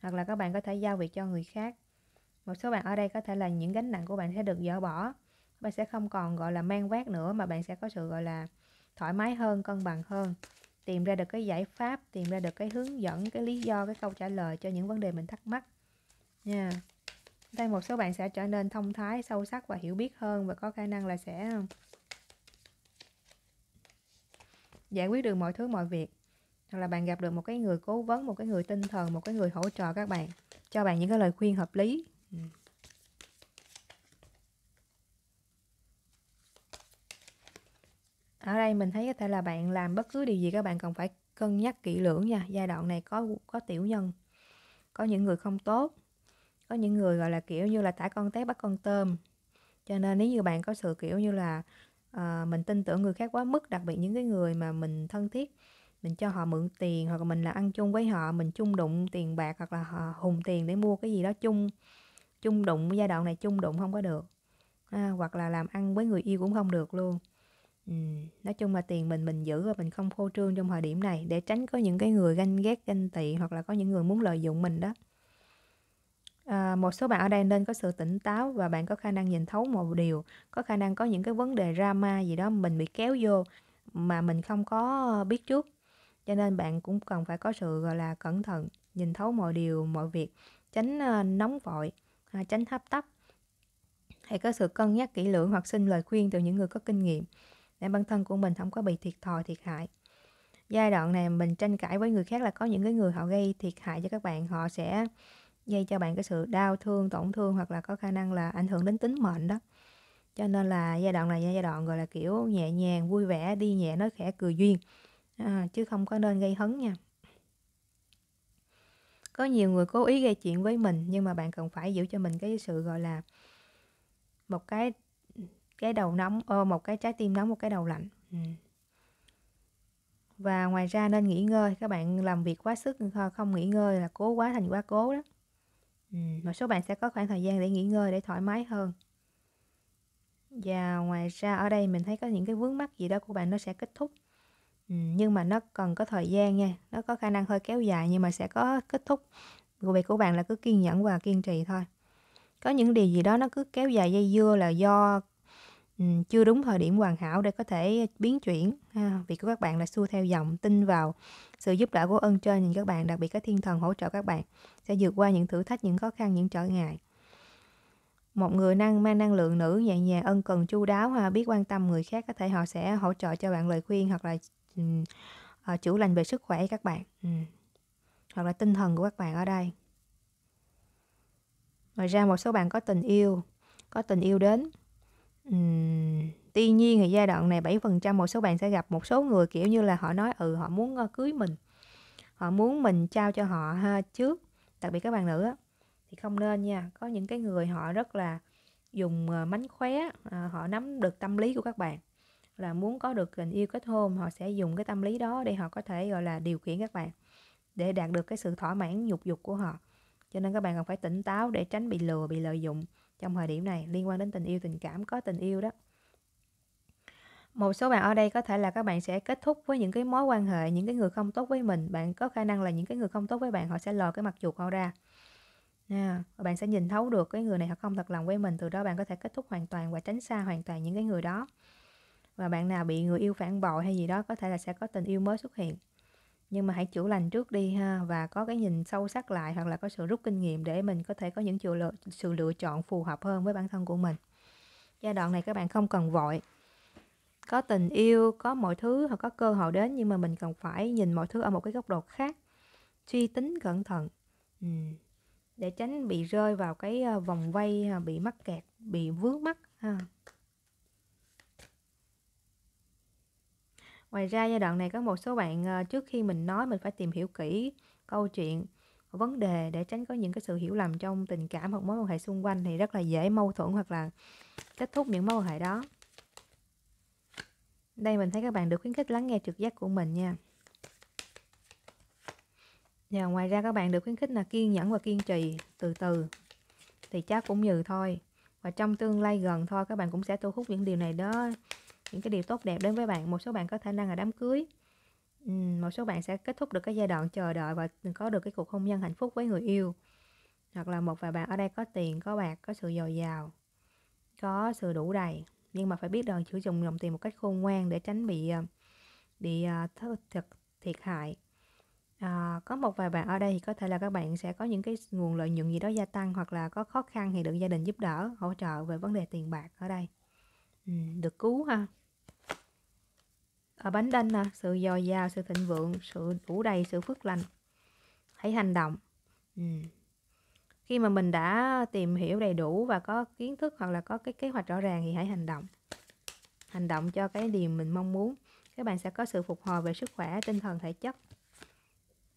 hoặc là các bạn có thể giao việc cho người khác một số bạn ở đây có thể là những gánh nặng của bạn sẽ được dỡ bỏ bạn sẽ không còn gọi là mang vác nữa mà bạn sẽ có sự gọi là thoải mái hơn cân bằng hơn tìm ra được cái giải pháp tìm ra được cái hướng dẫn cái lý do cái câu trả lời cho những vấn đề mình thắc mắc nha yeah. đây một số bạn sẽ trở nên thông thái sâu sắc và hiểu biết hơn và có khả năng là sẽ giải quyết được mọi thứ mọi việc hoặc là bạn gặp được một cái người cố vấn một cái người tinh thần một cái người hỗ trợ các bạn cho bạn những cái lời khuyên hợp lý ở đây mình thấy có thể là bạn làm bất cứ điều gì các bạn cần phải cân nhắc kỹ lưỡng nha giai đoạn này có có tiểu nhân có những người không tốt có những người gọi là kiểu như là thả con té bắt con tôm cho nên nếu như bạn có sự kiểu như là uh, mình tin tưởng người khác quá mức đặc biệt những cái người mà mình thân thiết mình cho họ mượn tiền hoặc là mình là ăn chung với họ mình chung đụng tiền bạc hoặc là họ hùng tiền để mua cái gì đó chung chung đụng giai đoạn này chung đụng không có được à, hoặc là làm ăn với người yêu cũng không được luôn ừ. nói chung là tiền mình mình giữ và mình không phô trương trong thời điểm này để tránh có những cái người ganh ghét ganh tị hoặc là có những người muốn lợi dụng mình đó À, một số bạn ở đây nên có sự tỉnh táo và bạn có khả năng nhìn thấu một điều có khả năng có những cái vấn đề drama gì đó mình bị kéo vô mà mình không có biết trước cho nên bạn cũng cần phải có sự gọi là cẩn thận nhìn thấu mọi điều mọi việc tránh à, nóng vội à, tránh hấp tấp hãy có sự cân nhắc kỹ lưỡng hoặc xin lời khuyên từ những người có kinh nghiệm để bản thân của mình không có bị thiệt thòi thiệt hại giai đoạn này mình tranh cãi với người khác là có những cái người họ gây thiệt hại cho các bạn họ sẽ gây cho bạn cái sự đau thương tổn thương hoặc là có khả năng là ảnh hưởng đến tính mệnh đó cho nên là giai đoạn này giai đoạn gọi là kiểu nhẹ nhàng vui vẻ đi nhẹ nói khẽ cười duyên à, chứ không có nên gây hấn nha có nhiều người cố ý gây chuyện với mình nhưng mà bạn cần phải giữ cho mình cái sự gọi là một cái cái đầu nóng ô, ờ, một cái trái tim nóng một cái đầu lạnh ừ. và ngoài ra nên nghỉ ngơi các bạn làm việc quá sức không nghỉ ngơi là cố quá thành quá cố đó ừ, một số bạn sẽ có khoảng thời gian để nghỉ ngơi để thoải mái hơn và ngoài ra ở đây mình thấy có những cái vướng mắc gì đó của bạn nó sẽ kết thúc nhưng mà nó cần có thời gian nha, nó có khả năng hơi kéo dài nhưng mà sẽ có kết thúc. Công việc của bạn là cứ kiên nhẫn và kiên trì thôi. Có những điều gì đó nó cứ kéo dài dây dưa là do ừ, chưa đúng thời điểm hoàn hảo để có thể biến chuyển. Ha. Việc của các bạn là xua theo dòng, tin vào sự giúp đỡ của ơn trên nhìn các bạn, đặc biệt các thiên thần hỗ trợ các bạn sẽ vượt qua những thử thách, những khó khăn, những trở ngại một người năng mang năng lượng nữ nhẹ nhàng ân cần chu đáo ha biết quan tâm người khác có thể họ sẽ hỗ trợ cho bạn lời khuyên hoặc là Ờ, chủ lành về sức khỏe các bạn ừ. hoặc là tinh thần của các bạn ở đây ngoài ra một số bạn có tình yêu có tình yêu đến Uhm, tuy nhiên thì giai đoạn này 7% một số bạn sẽ gặp một số người kiểu như là họ nói ừ họ muốn cưới mình họ muốn mình trao cho họ ha, trước đặc biệt các bạn nữ thì không nên nha có những cái người họ rất là dùng uh, mánh khóe ờ, họ nắm được tâm lý của các bạn là muốn có được tình yêu kết hôn họ sẽ dùng cái tâm lý đó để họ có thể gọi là điều khiển các bạn để đạt được cái sự thỏa mãn nhục dục của họ cho nên các bạn cần phải tỉnh táo để tránh bị lừa bị lợi dụng trong thời điểm này liên quan đến tình yêu tình cảm có tình yêu đó một số bạn ở đây có thể là các bạn sẽ kết thúc với những cái mối quan hệ những cái người không tốt với mình bạn có khả năng là những cái người không tốt với bạn họ sẽ lò cái mặt chuột họ ra à, bạn sẽ nhìn thấu được cái người này họ không thật lòng với mình từ đó bạn có thể kết thúc hoàn toàn và tránh xa hoàn toàn những cái người đó và bạn nào bị người yêu phản bội hay gì đó có thể là sẽ có tình yêu mới xuất hiện nhưng mà hãy chữa lành trước đi ha và có cái nhìn sâu sắc lại hoặc là có sự rút kinh nghiệm để mình có thể có những sự lựa, sự lựa chọn phù hợp hơn với bản thân của mình giai đoạn này các bạn không cần vội có tình yêu có mọi thứ hoặc có cơ hội đến nhưng mà mình cần phải nhìn mọi thứ ở một cái góc độ khác suy tính cẩn thận để tránh bị rơi vào cái ờ, vòng vây bị mắc kẹt bị vướng mắc ha Ngoài ra giai đoạn này có một số bạn ờ, trước khi mình nói mình phải tìm hiểu kỹ câu chuyện vấn đề để tránh có những cái sự hiểu lầm trong tình cảm hoặc mối quan hệ xung quanh thì rất là dễ mâu thuẫn hoặc là kết thúc những mối quan hệ đó. Đây mình thấy các bạn được khuyến khích lắng nghe trực giác của mình nha. Và ngoài ra các bạn được khuyến khích là kiên nhẫn và kiên trì từ từ thì chắc cũng như thôi. Và trong tương lai gần thôi các bạn cũng sẽ thu hút những điều này đó những cái điều tốt đẹp đến với bạn một số bạn có khả năng là đám cưới một số bạn sẽ kết thúc được cái giai đoạn chờ đợi và có được cái cuộc hôn nhân hạnh phúc với người yêu hoặc là một vài bạn ở đây có tiền có bạc có sự dồi dào có sự đủ đầy nhưng mà phải biết đời sử dụng dòng tiền một cách khôn ngoan để tránh bị ờ, bị ờ, th- thiệt, thiệt hại à, có một vài bạn ở đây thì có thể là các bạn sẽ có những cái nguồn lợi nhuận gì đó gia tăng hoặc là có khó khăn thì được gia đình giúp đỡ hỗ trợ về vấn đề tiền bạc ở đây Ừ, được cứu ha ở bánh đinh nè sự dồi dào sự thịnh vượng sự đủ đầy sự phước lành hãy hành động ừ. khi mà mình đã tìm hiểu đầy đủ và có kiến thức hoặc là có cái kế hoạch rõ ràng thì hãy hành động hành động cho cái điều mình mong muốn các bạn sẽ có sự phục hồi về sức khỏe tinh thần thể chất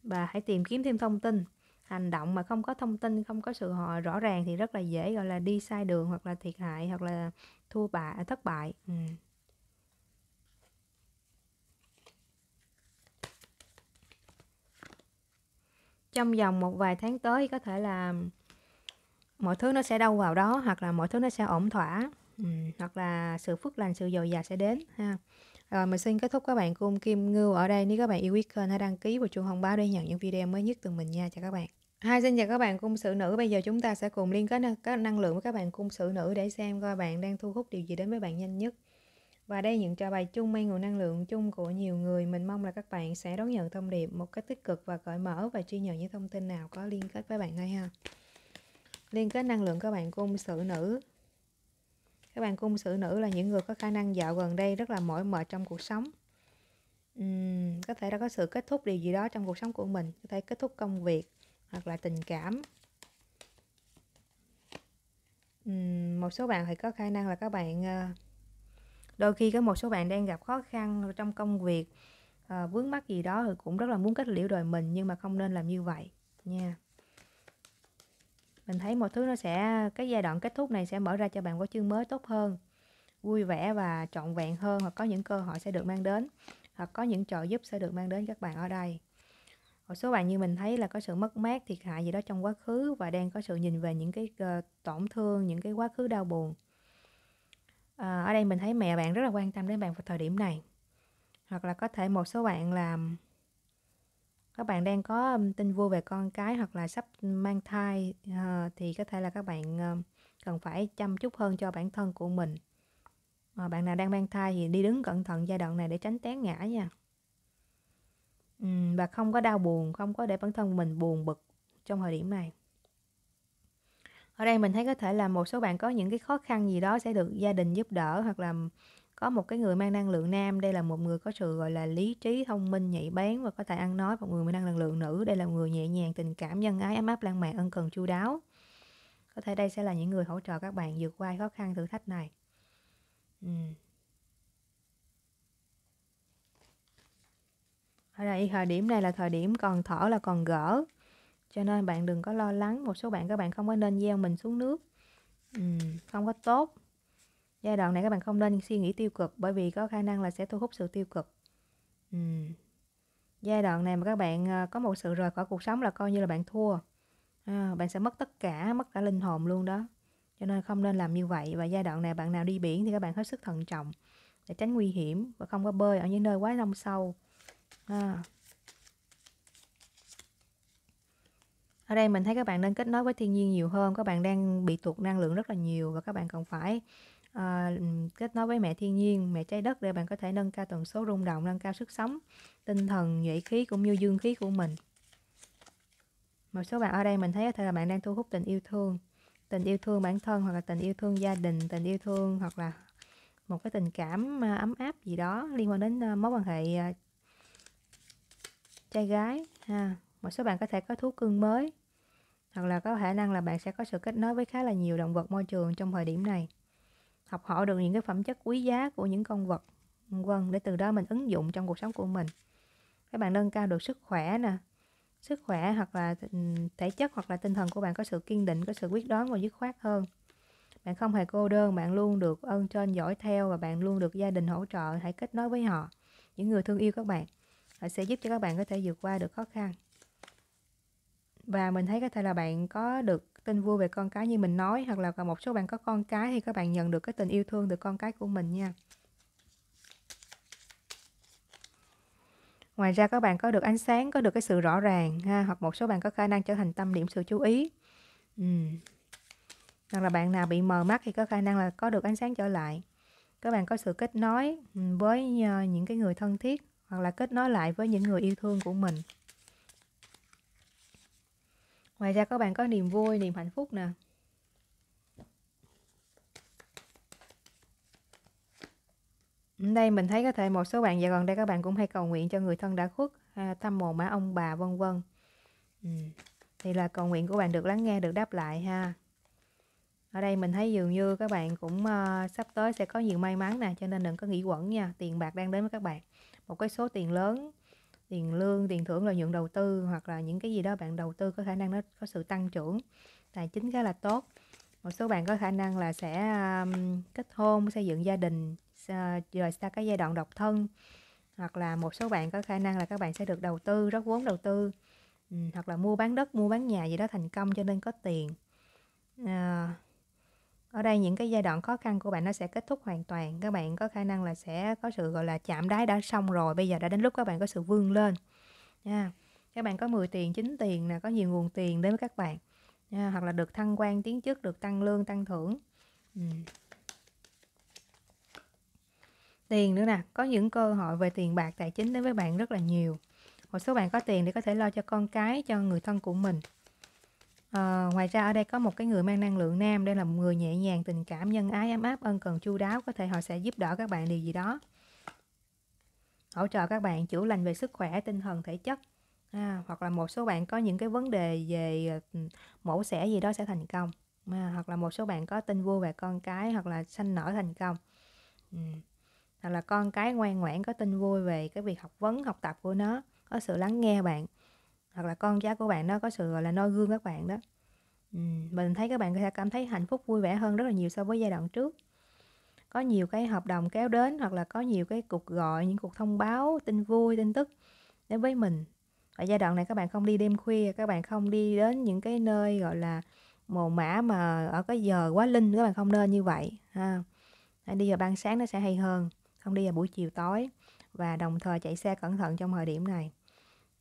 và hãy tìm kiếm thêm thông tin hành động mà không có thông tin không có sự họ rõ ràng thì rất là dễ gọi là đi sai đường hoặc là thiệt hại hoặc là thua bại à, thất bại ừ. trong vòng một vài tháng tới có thể là mọi thứ nó sẽ đâu vào đó hoặc là mọi thứ nó sẽ ổn thỏa ừ, hoặc là sự phước lành sự dồi dào sẽ đến ha rồi mình xin kết thúc các bạn cung kim ngưu ở đây nếu các bạn yêu quý kênh hãy đăng ký và chuông thông báo để nhận những video mới nhất từ mình nha chào các bạn hai xin chào các bạn cung sử nữ. Bây giờ chúng ta sẽ cùng liên kết các năng lượng với các bạn cung sử nữ để xem coi bạn đang thu hút điều gì đến với bạn nhanh nhất. Và đây những trò bài chung mang nguồn năng lượng chung của nhiều người. Mình mong là các bạn sẽ đón nhận thông điệp một cách tích cực và cởi mở và truy nhận những thông tin nào có liên kết với bạn đây ha. Liên kết năng lượng các bạn cung sử nữ. Các bạn cung sử nữ là những người có khả năng dạo gần đây rất là mỏi mệt trong cuộc sống. Uhm, có thể đã có sự kết thúc điều gì đó trong cuộc sống của mình, có thể kết thúc công việc, hoặc là tình cảm một số bạn thì có khả năng là các bạn ờ, đôi khi có một số bạn đang gặp khó khăn trong công việc ờ, vướng mắc gì đó thì cũng rất là muốn kết liễu đời mình nhưng mà không nên làm như vậy nha mình thấy một thứ nó sẽ cái giai đoạn kết thúc này sẽ mở ra cho bạn có chương mới tốt hơn vui vẻ và trọn vẹn hơn hoặc có những cơ hội sẽ được mang đến hoặc có những trợ giúp sẽ được mang đến các bạn ở đây một số bạn như mình thấy là có sự mất mát thiệt hại gì đó trong quá khứ và đang có sự nhìn về những cái ờ, tổn thương những cái quá khứ đau buồn à, ở đây mình thấy mẹ bạn rất là quan tâm đến bạn vào thời điểm này hoặc là có thể một số bạn là các bạn đang có tin vui về con cái hoặc là sắp mang thai ờ, thì có thể là các bạn cần phải chăm chút hơn cho bản thân của mình bạn nào đang mang thai thì đi đứng cẩn thận giai đoạn này để tránh té ngã nha và không có đau buồn, không có để bản thân mình buồn bực trong thời điểm này. Ở đây mình thấy có thể là một số bạn có những cái khó khăn gì đó sẽ được gia đình giúp đỡ hoặc là có một cái người mang năng lượng nam, đây là một người có sự gọi là lý trí, thông minh, nhạy bén và có tài ăn nói, và người mang năng lượng nữ, đây là người nhẹ nhàng, tình cảm, nhân ái, ấm áp, lãng mạn, ân cần, chu đáo. Có thể đây sẽ là những người hỗ trợ các bạn vượt qua khó khăn thử thách này. Ừm. ở đây thời điểm này là thời điểm còn thở là còn gỡ cho nên bạn đừng có lo lắng một số bạn các bạn không có nên gieo mình xuống nước không có tốt giai đoạn này các bạn không nên suy nghĩ tiêu cực bởi vì có khả năng là sẽ thu hút sự tiêu cực giai đoạn này mà các bạn ờ, có một sự rời khỏi cuộc sống là coi như là bạn thua à, bạn sẽ mất tất cả mất cả linh hồn luôn đó cho nên không nên làm như vậy và giai đoạn này bạn nào đi biển thì các bạn hết sức thận trọng để tránh nguy hiểm và không có bơi ở những nơi quá nông sâu à. ở đây mình thấy các bạn nên kết nối với thiên nhiên nhiều hơn các bạn đang bị tụt năng lượng rất là nhiều và các bạn cần phải uh, kết nối với mẹ thiên nhiên mẹ trái đất để bạn có thể nâng cao tần số rung động nâng cao sức sống tinh thần nhuệ khí cũng như dương khí của mình một số bạn ở đây mình thấy có thể là bạn đang thu hút tình yêu thương tình yêu thương bản thân hoặc là tình yêu thương gia đình tình yêu thương hoặc là một cái tình cảm à, ấm áp gì đó liên quan đến à, mối quan hệ à, trai gái ha một số bạn có thể có thú cưng mới hoặc là có khả năng là bạn sẽ có sự kết nối với khá là nhiều động vật môi trường trong thời điểm này học hỏi được những cái phẩm chất quý giá của những con vật vân để từ đó mình ứng dụng trong cuộc sống của mình các bạn nâng cao được sức khỏe nè sức khỏe hoặc là ừ, thể chất hoặc là tinh thần của bạn có sự kiên định có sự quyết đoán và dứt khoát hơn bạn không hề cô đơn bạn luôn được ơn trên dõi theo và bạn luôn được gia đình hỗ trợ hãy kết nối với họ những người thương yêu các bạn sẽ giúp cho các bạn có thể vượt qua được khó khăn và mình thấy có thể là bạn có được tin vui về con cái như mình nói hoặc là một số bạn có con cái thì các bạn nhận được cái tình yêu thương từ con cái của mình nha ngoài ra các bạn có được ánh sáng có được cái sự rõ ràng ha hoặc một số bạn có khả năng trở thành tâm điểm sự chú ý ừ. hoặc là bạn nào bị mờ mắt thì có khả năng là có được ánh sáng trở lại các bạn có sự kết nối với ờ, những cái người thân thiết hoặc là kết nối lại với những người yêu thương của mình ngoài ra các bạn có niềm vui niềm hạnh phúc nè ở đây mình thấy có thể một số bạn giờ gần đây các bạn cũng hay cầu nguyện cho người thân đã khuất à, mồ mã ông bà vân vân ừ, thì là cầu nguyện của bạn được lắng nghe được đáp lại ha ở đây mình thấy dường như các bạn cũng uh, sắp tới sẽ có nhiều may mắn nè cho nên đừng có nghĩ quẩn nha tiền bạc đang đến với các bạn một cái số tiền lớn tiền lương tiền thưởng lợi nhuận đầu tư hoặc là những cái gì đó bạn đầu tư có khả năng nó có sự tăng trưởng tài chính khá là tốt một số bạn có khả năng là sẽ um, kết hôn xây dựng gia đình rời xa cái giai đoạn độc thân hoặc là một số bạn có khả năng là các bạn sẽ được đầu tư rót vốn đầu tư ừ, hoặc là mua bán đất mua bán nhà gì đó thành công cho nên có tiền à, ở đây những cái giai đoạn khó khăn của bạn nó sẽ kết thúc hoàn toàn các bạn có khả năng là sẽ có sự gọi là chạm đáy đã xong rồi bây giờ đã đến lúc các bạn có sự vươn lên nha các bạn có 10 tiền 9 tiền là có nhiều nguồn tiền đến với các bạn nha hoặc là được thăng quan tiến chức được tăng lương tăng thưởng ừ. tiền nữa nè có những cơ hội về tiền bạc tài chính đến với bạn rất là nhiều một số bạn có tiền để có thể lo cho con cái cho người thân của mình À, ngoài ra ở đây có một cái người mang năng lượng nam đây là một người nhẹ nhàng tình cảm nhân ái ấm áp ân cần chu đáo có thể họ sẽ giúp đỡ các bạn điều gì đó hỗ trợ các bạn chữa lành về sức khỏe tinh thần thể chất à, hoặc là một số bạn có những cái vấn đề về ờ, mổ xẻ gì đó sẽ thành công à, hoặc là một số bạn có tin vui về con cái hoặc là sanh nở thành công ừ. hoặc là con cái ngoan ngoãn có tin vui về cái việc học vấn học tập của nó có sự lắng nghe bạn hoặc là con cháu của bạn nó có sự gọi là noi gương các bạn đó mình thấy các bạn có thể cảm thấy hạnh phúc vui vẻ hơn rất là nhiều so với giai đoạn trước có nhiều cái hợp đồng kéo đến hoặc là có nhiều cái cuộc gọi những cuộc thông báo tin vui tin tức đến với mình ở giai đoạn này các bạn không đi đêm khuya các bạn không đi đến những cái nơi gọi là mồ mã mà ở cái giờ quá linh các bạn không nên như vậy ha hãy đi vào ban sáng nó sẽ hay hơn không đi vào buổi chiều tối và đồng thời chạy xe cẩn thận trong thời điểm này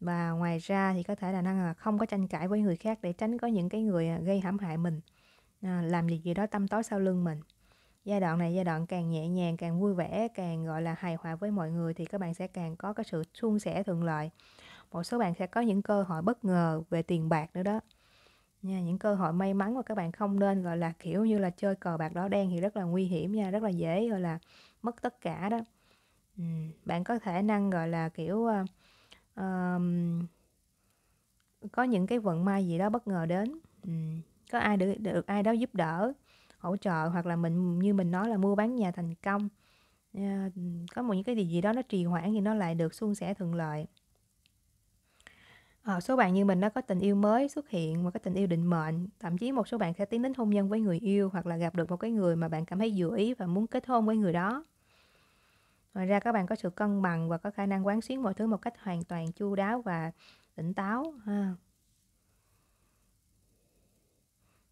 và ngoài ra thì có thể là năng là không có tranh cãi với người khác để tránh có những cái người à, gây hãm hại mình à, làm gì gì đó tâm tối sau lưng mình giai đoạn này giai đoạn càng nhẹ nhàng càng vui vẻ càng gọi là hài hòa với mọi người thì các bạn sẽ càng có cái sự suôn sẻ thuận lợi một số bạn sẽ có những cơ hội bất ngờ về tiền bạc nữa đó nha những cơ hội may mắn mà các bạn không nên gọi là kiểu như là chơi cờ bạc đỏ đen thì rất là nguy hiểm nha rất là dễ gọi là mất tất cả đó bạn có thể năng gọi là kiểu uh, um, có những cái vận may gì đó bất ngờ đến ừ. có ai được được ai đó giúp đỡ hỗ trợ hoặc là mình như mình nói là mua bán nhà thành công à, có một những cái điều gì đó nó trì hoãn thì nó lại được suôn sẻ thuận lợi à, số bạn như mình nó có tình yêu mới xuất hiện một có tình yêu định mệnh thậm chí một số bạn sẽ tiến đến hôn nhân với người yêu hoặc là gặp được một cái người mà bạn cảm thấy vừa ý và muốn kết hôn với người đó ngoài ra các bạn có sự cân bằng và có khả năng quán xuyến mọi thứ một cách hoàn toàn chu đáo và tỉnh táo ha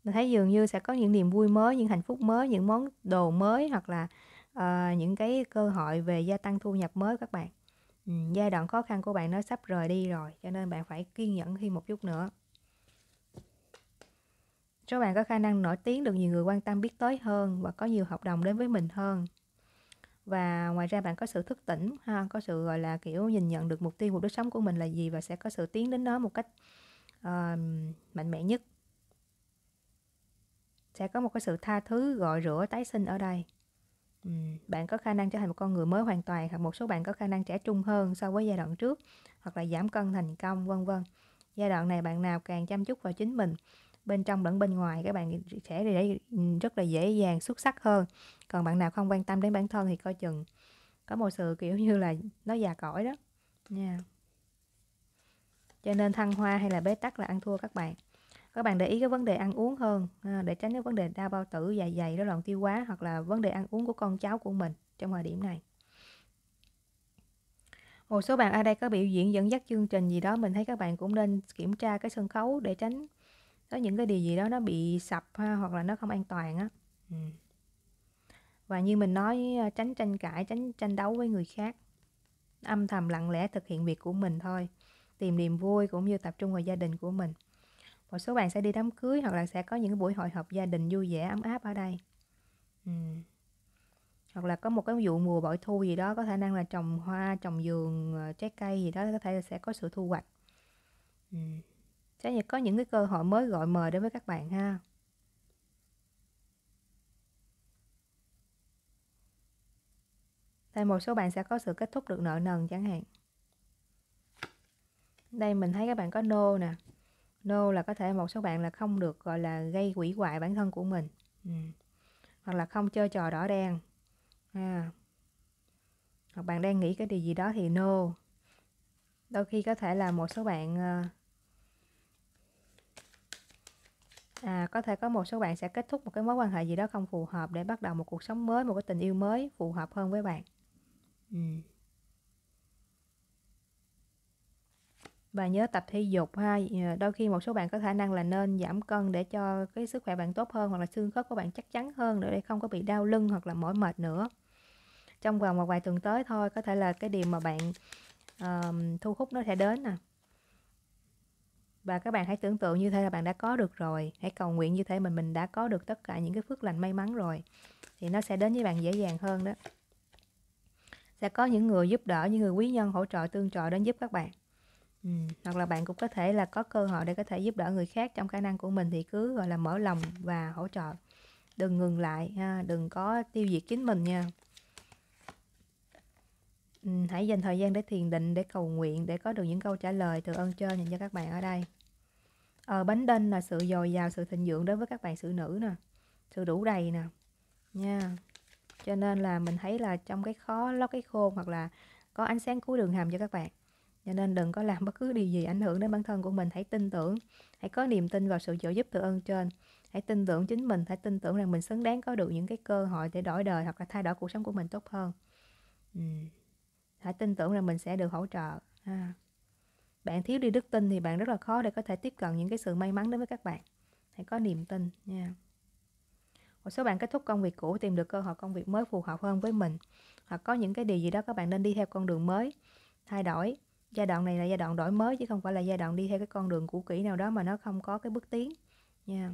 mình thấy dường như sẽ có những niềm vui mới những hạnh phúc mới những món đồ mới hoặc là uh, những cái cơ hội về gia tăng thu nhập mới các bạn ừ, giai đoạn khó khăn của bạn nó sắp rời đi rồi cho nên bạn phải kiên nhẫn thêm một chút nữa số bạn có khả năng nổi tiếng được nhiều người quan tâm biết tới hơn và có nhiều hợp đồng đến với mình hơn và ngoài ra bạn có sự thức tỉnh ha có sự gọi là kiểu nhìn nhận được mục tiêu cuộc đích sống của mình là gì và sẽ có sự tiến đến nó một cách uh, mạnh mẽ nhất sẽ có một cái sự tha thứ gọi rửa tái sinh ở đây bạn có khả năng trở thành một con người mới hoàn toàn hoặc một số bạn có khả năng trẻ trung hơn so với giai đoạn trước hoặc là giảm cân thành công vân vân giai đoạn này bạn nào càng chăm chút vào chính mình bên trong lẫn bên ngoài các bạn sẽ để rất là dễ dàng xuất sắc hơn còn bạn nào không quan tâm đến bản thân thì coi chừng có một sự kiểu như là nó già cõi đó nha cho nên thăng hoa hay là bế tắc là ăn thua các bạn các bạn để ý cái vấn đề ăn uống hơn à, để tránh cái vấn đề đau bao tử dạ dày đó loạn tiêu hóa hoặc là vấn đề ăn uống của con cháu của mình trong thời điểm này một số bạn ở à, đây có biểu diễn dẫn dắt chương trình gì đó mình thấy các bạn cũng nên kiểm tra cái sân khấu để tránh có những cái điều gì đó nó bị sập ha, hoặc là nó không an toàn á ừ. và như mình nói ờ, tránh tranh cãi tránh tranh đấu với người khác âm thầm lặng lẽ thực hiện việc của mình thôi tìm niềm vui cũng như tập trung vào gia đình của mình một số bạn sẽ đi đám cưới hoặc là sẽ có những buổi hội họp gia đình vui vẻ ấm áp ở đây ừ. hoặc là có một cái vụ mùa bội thu gì đó có khả năng là trồng hoa trồng vườn ờ, trái cây gì đó có thể là sẽ có sự thu hoạch ừ sẽ có những cái cơ hội mới gọi mời đến với các bạn ha Đây một số bạn sẽ có sự kết thúc được nợ nần chẳng hạn đây mình thấy các bạn có nô nè nô là có thể một số bạn là không được gọi là gây quỷ hoại bản thân của mình ừ. hoặc là không chơi trò đỏ đen à. hoặc bạn đang nghĩ cái điều gì đó thì nô đôi khi có thể là một số bạn uh, à, có thể có một số bạn sẽ kết thúc một cái mối quan hệ gì đó không phù hợp để bắt đầu một cuộc sống mới một cái tình yêu mới phù hợp hơn với bạn ừ. và nhớ tập thể dục ha ờ, đôi khi một số bạn có khả năng là nên giảm cân để cho cái sức khỏe bạn tốt hơn hoặc là xương khớp của bạn chắc chắn hơn để không có bị đau lưng hoặc là mỏi mệt nữa trong vòng một vài tuần tới thôi có thể là cái điều mà bạn uh, thu hút nó sẽ đến nè à và các bạn hãy tưởng tượng như thế là bạn đã có được rồi hãy cầu nguyện như thế mình mình đã có được tất cả những cái phước lành may mắn rồi thì nó sẽ đến với bạn dễ dàng hơn đó sẽ có những người giúp đỡ những người quý nhân hỗ trợ tương trợ đến giúp các bạn ừ. hoặc là bạn cũng có thể là có cơ hội để có thể giúp đỡ người khác trong khả năng của mình thì cứ gọi là mở lòng và hỗ trợ đừng ngừng lại ha đừng có tiêu diệt chính mình nha ừ, hãy dành thời gian để thiền định để cầu nguyện để có được những câu trả lời từ ơn trên dành cho các bạn ở đây ờ, bánh đinh là sự dồi dào sự thịnh vượng đối với các bạn sự nữ nè sự đủ đầy nè nha cho nên là mình thấy là trong cái khó lót cái khôn hoặc là có ánh sáng cuối đường hầm cho các bạn cho nên đừng có làm bất cứ điều gì ảnh hưởng đến bản thân của mình hãy tin tưởng hãy có niềm tin vào sự trợ giúp từ ơn trên hãy tin tưởng chính mình hãy tin tưởng rằng mình xứng đáng có được những cái cơ hội để đổi đời hoặc là thay đổi cuộc sống của mình tốt hơn ừ. hãy tin tưởng rằng mình sẽ được hỗ trợ ha. À bạn thiếu đi đức tin thì bạn rất là khó để có thể tiếp cận những cái sự may mắn đối với các bạn hãy có niềm tin nha một số bạn kết thúc công việc cũ tìm được cơ hội công việc mới phù hợp hơn với mình hoặc có những cái điều gì đó các bạn nên đi theo con đường mới thay đổi giai đoạn này là giai đoạn đổi mới chứ không phải là giai đoạn đi theo cái con đường cũ kỹ nào đó mà nó không có cái bước tiến nha Rồi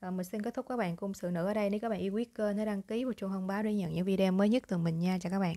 ờ, mình xin kết thúc các bạn cùng sự nữ ở đây nếu các bạn yêu quý kênh hãy đăng ký và chuông thông báo để nhận những video mới nhất từ mình nha chào các bạn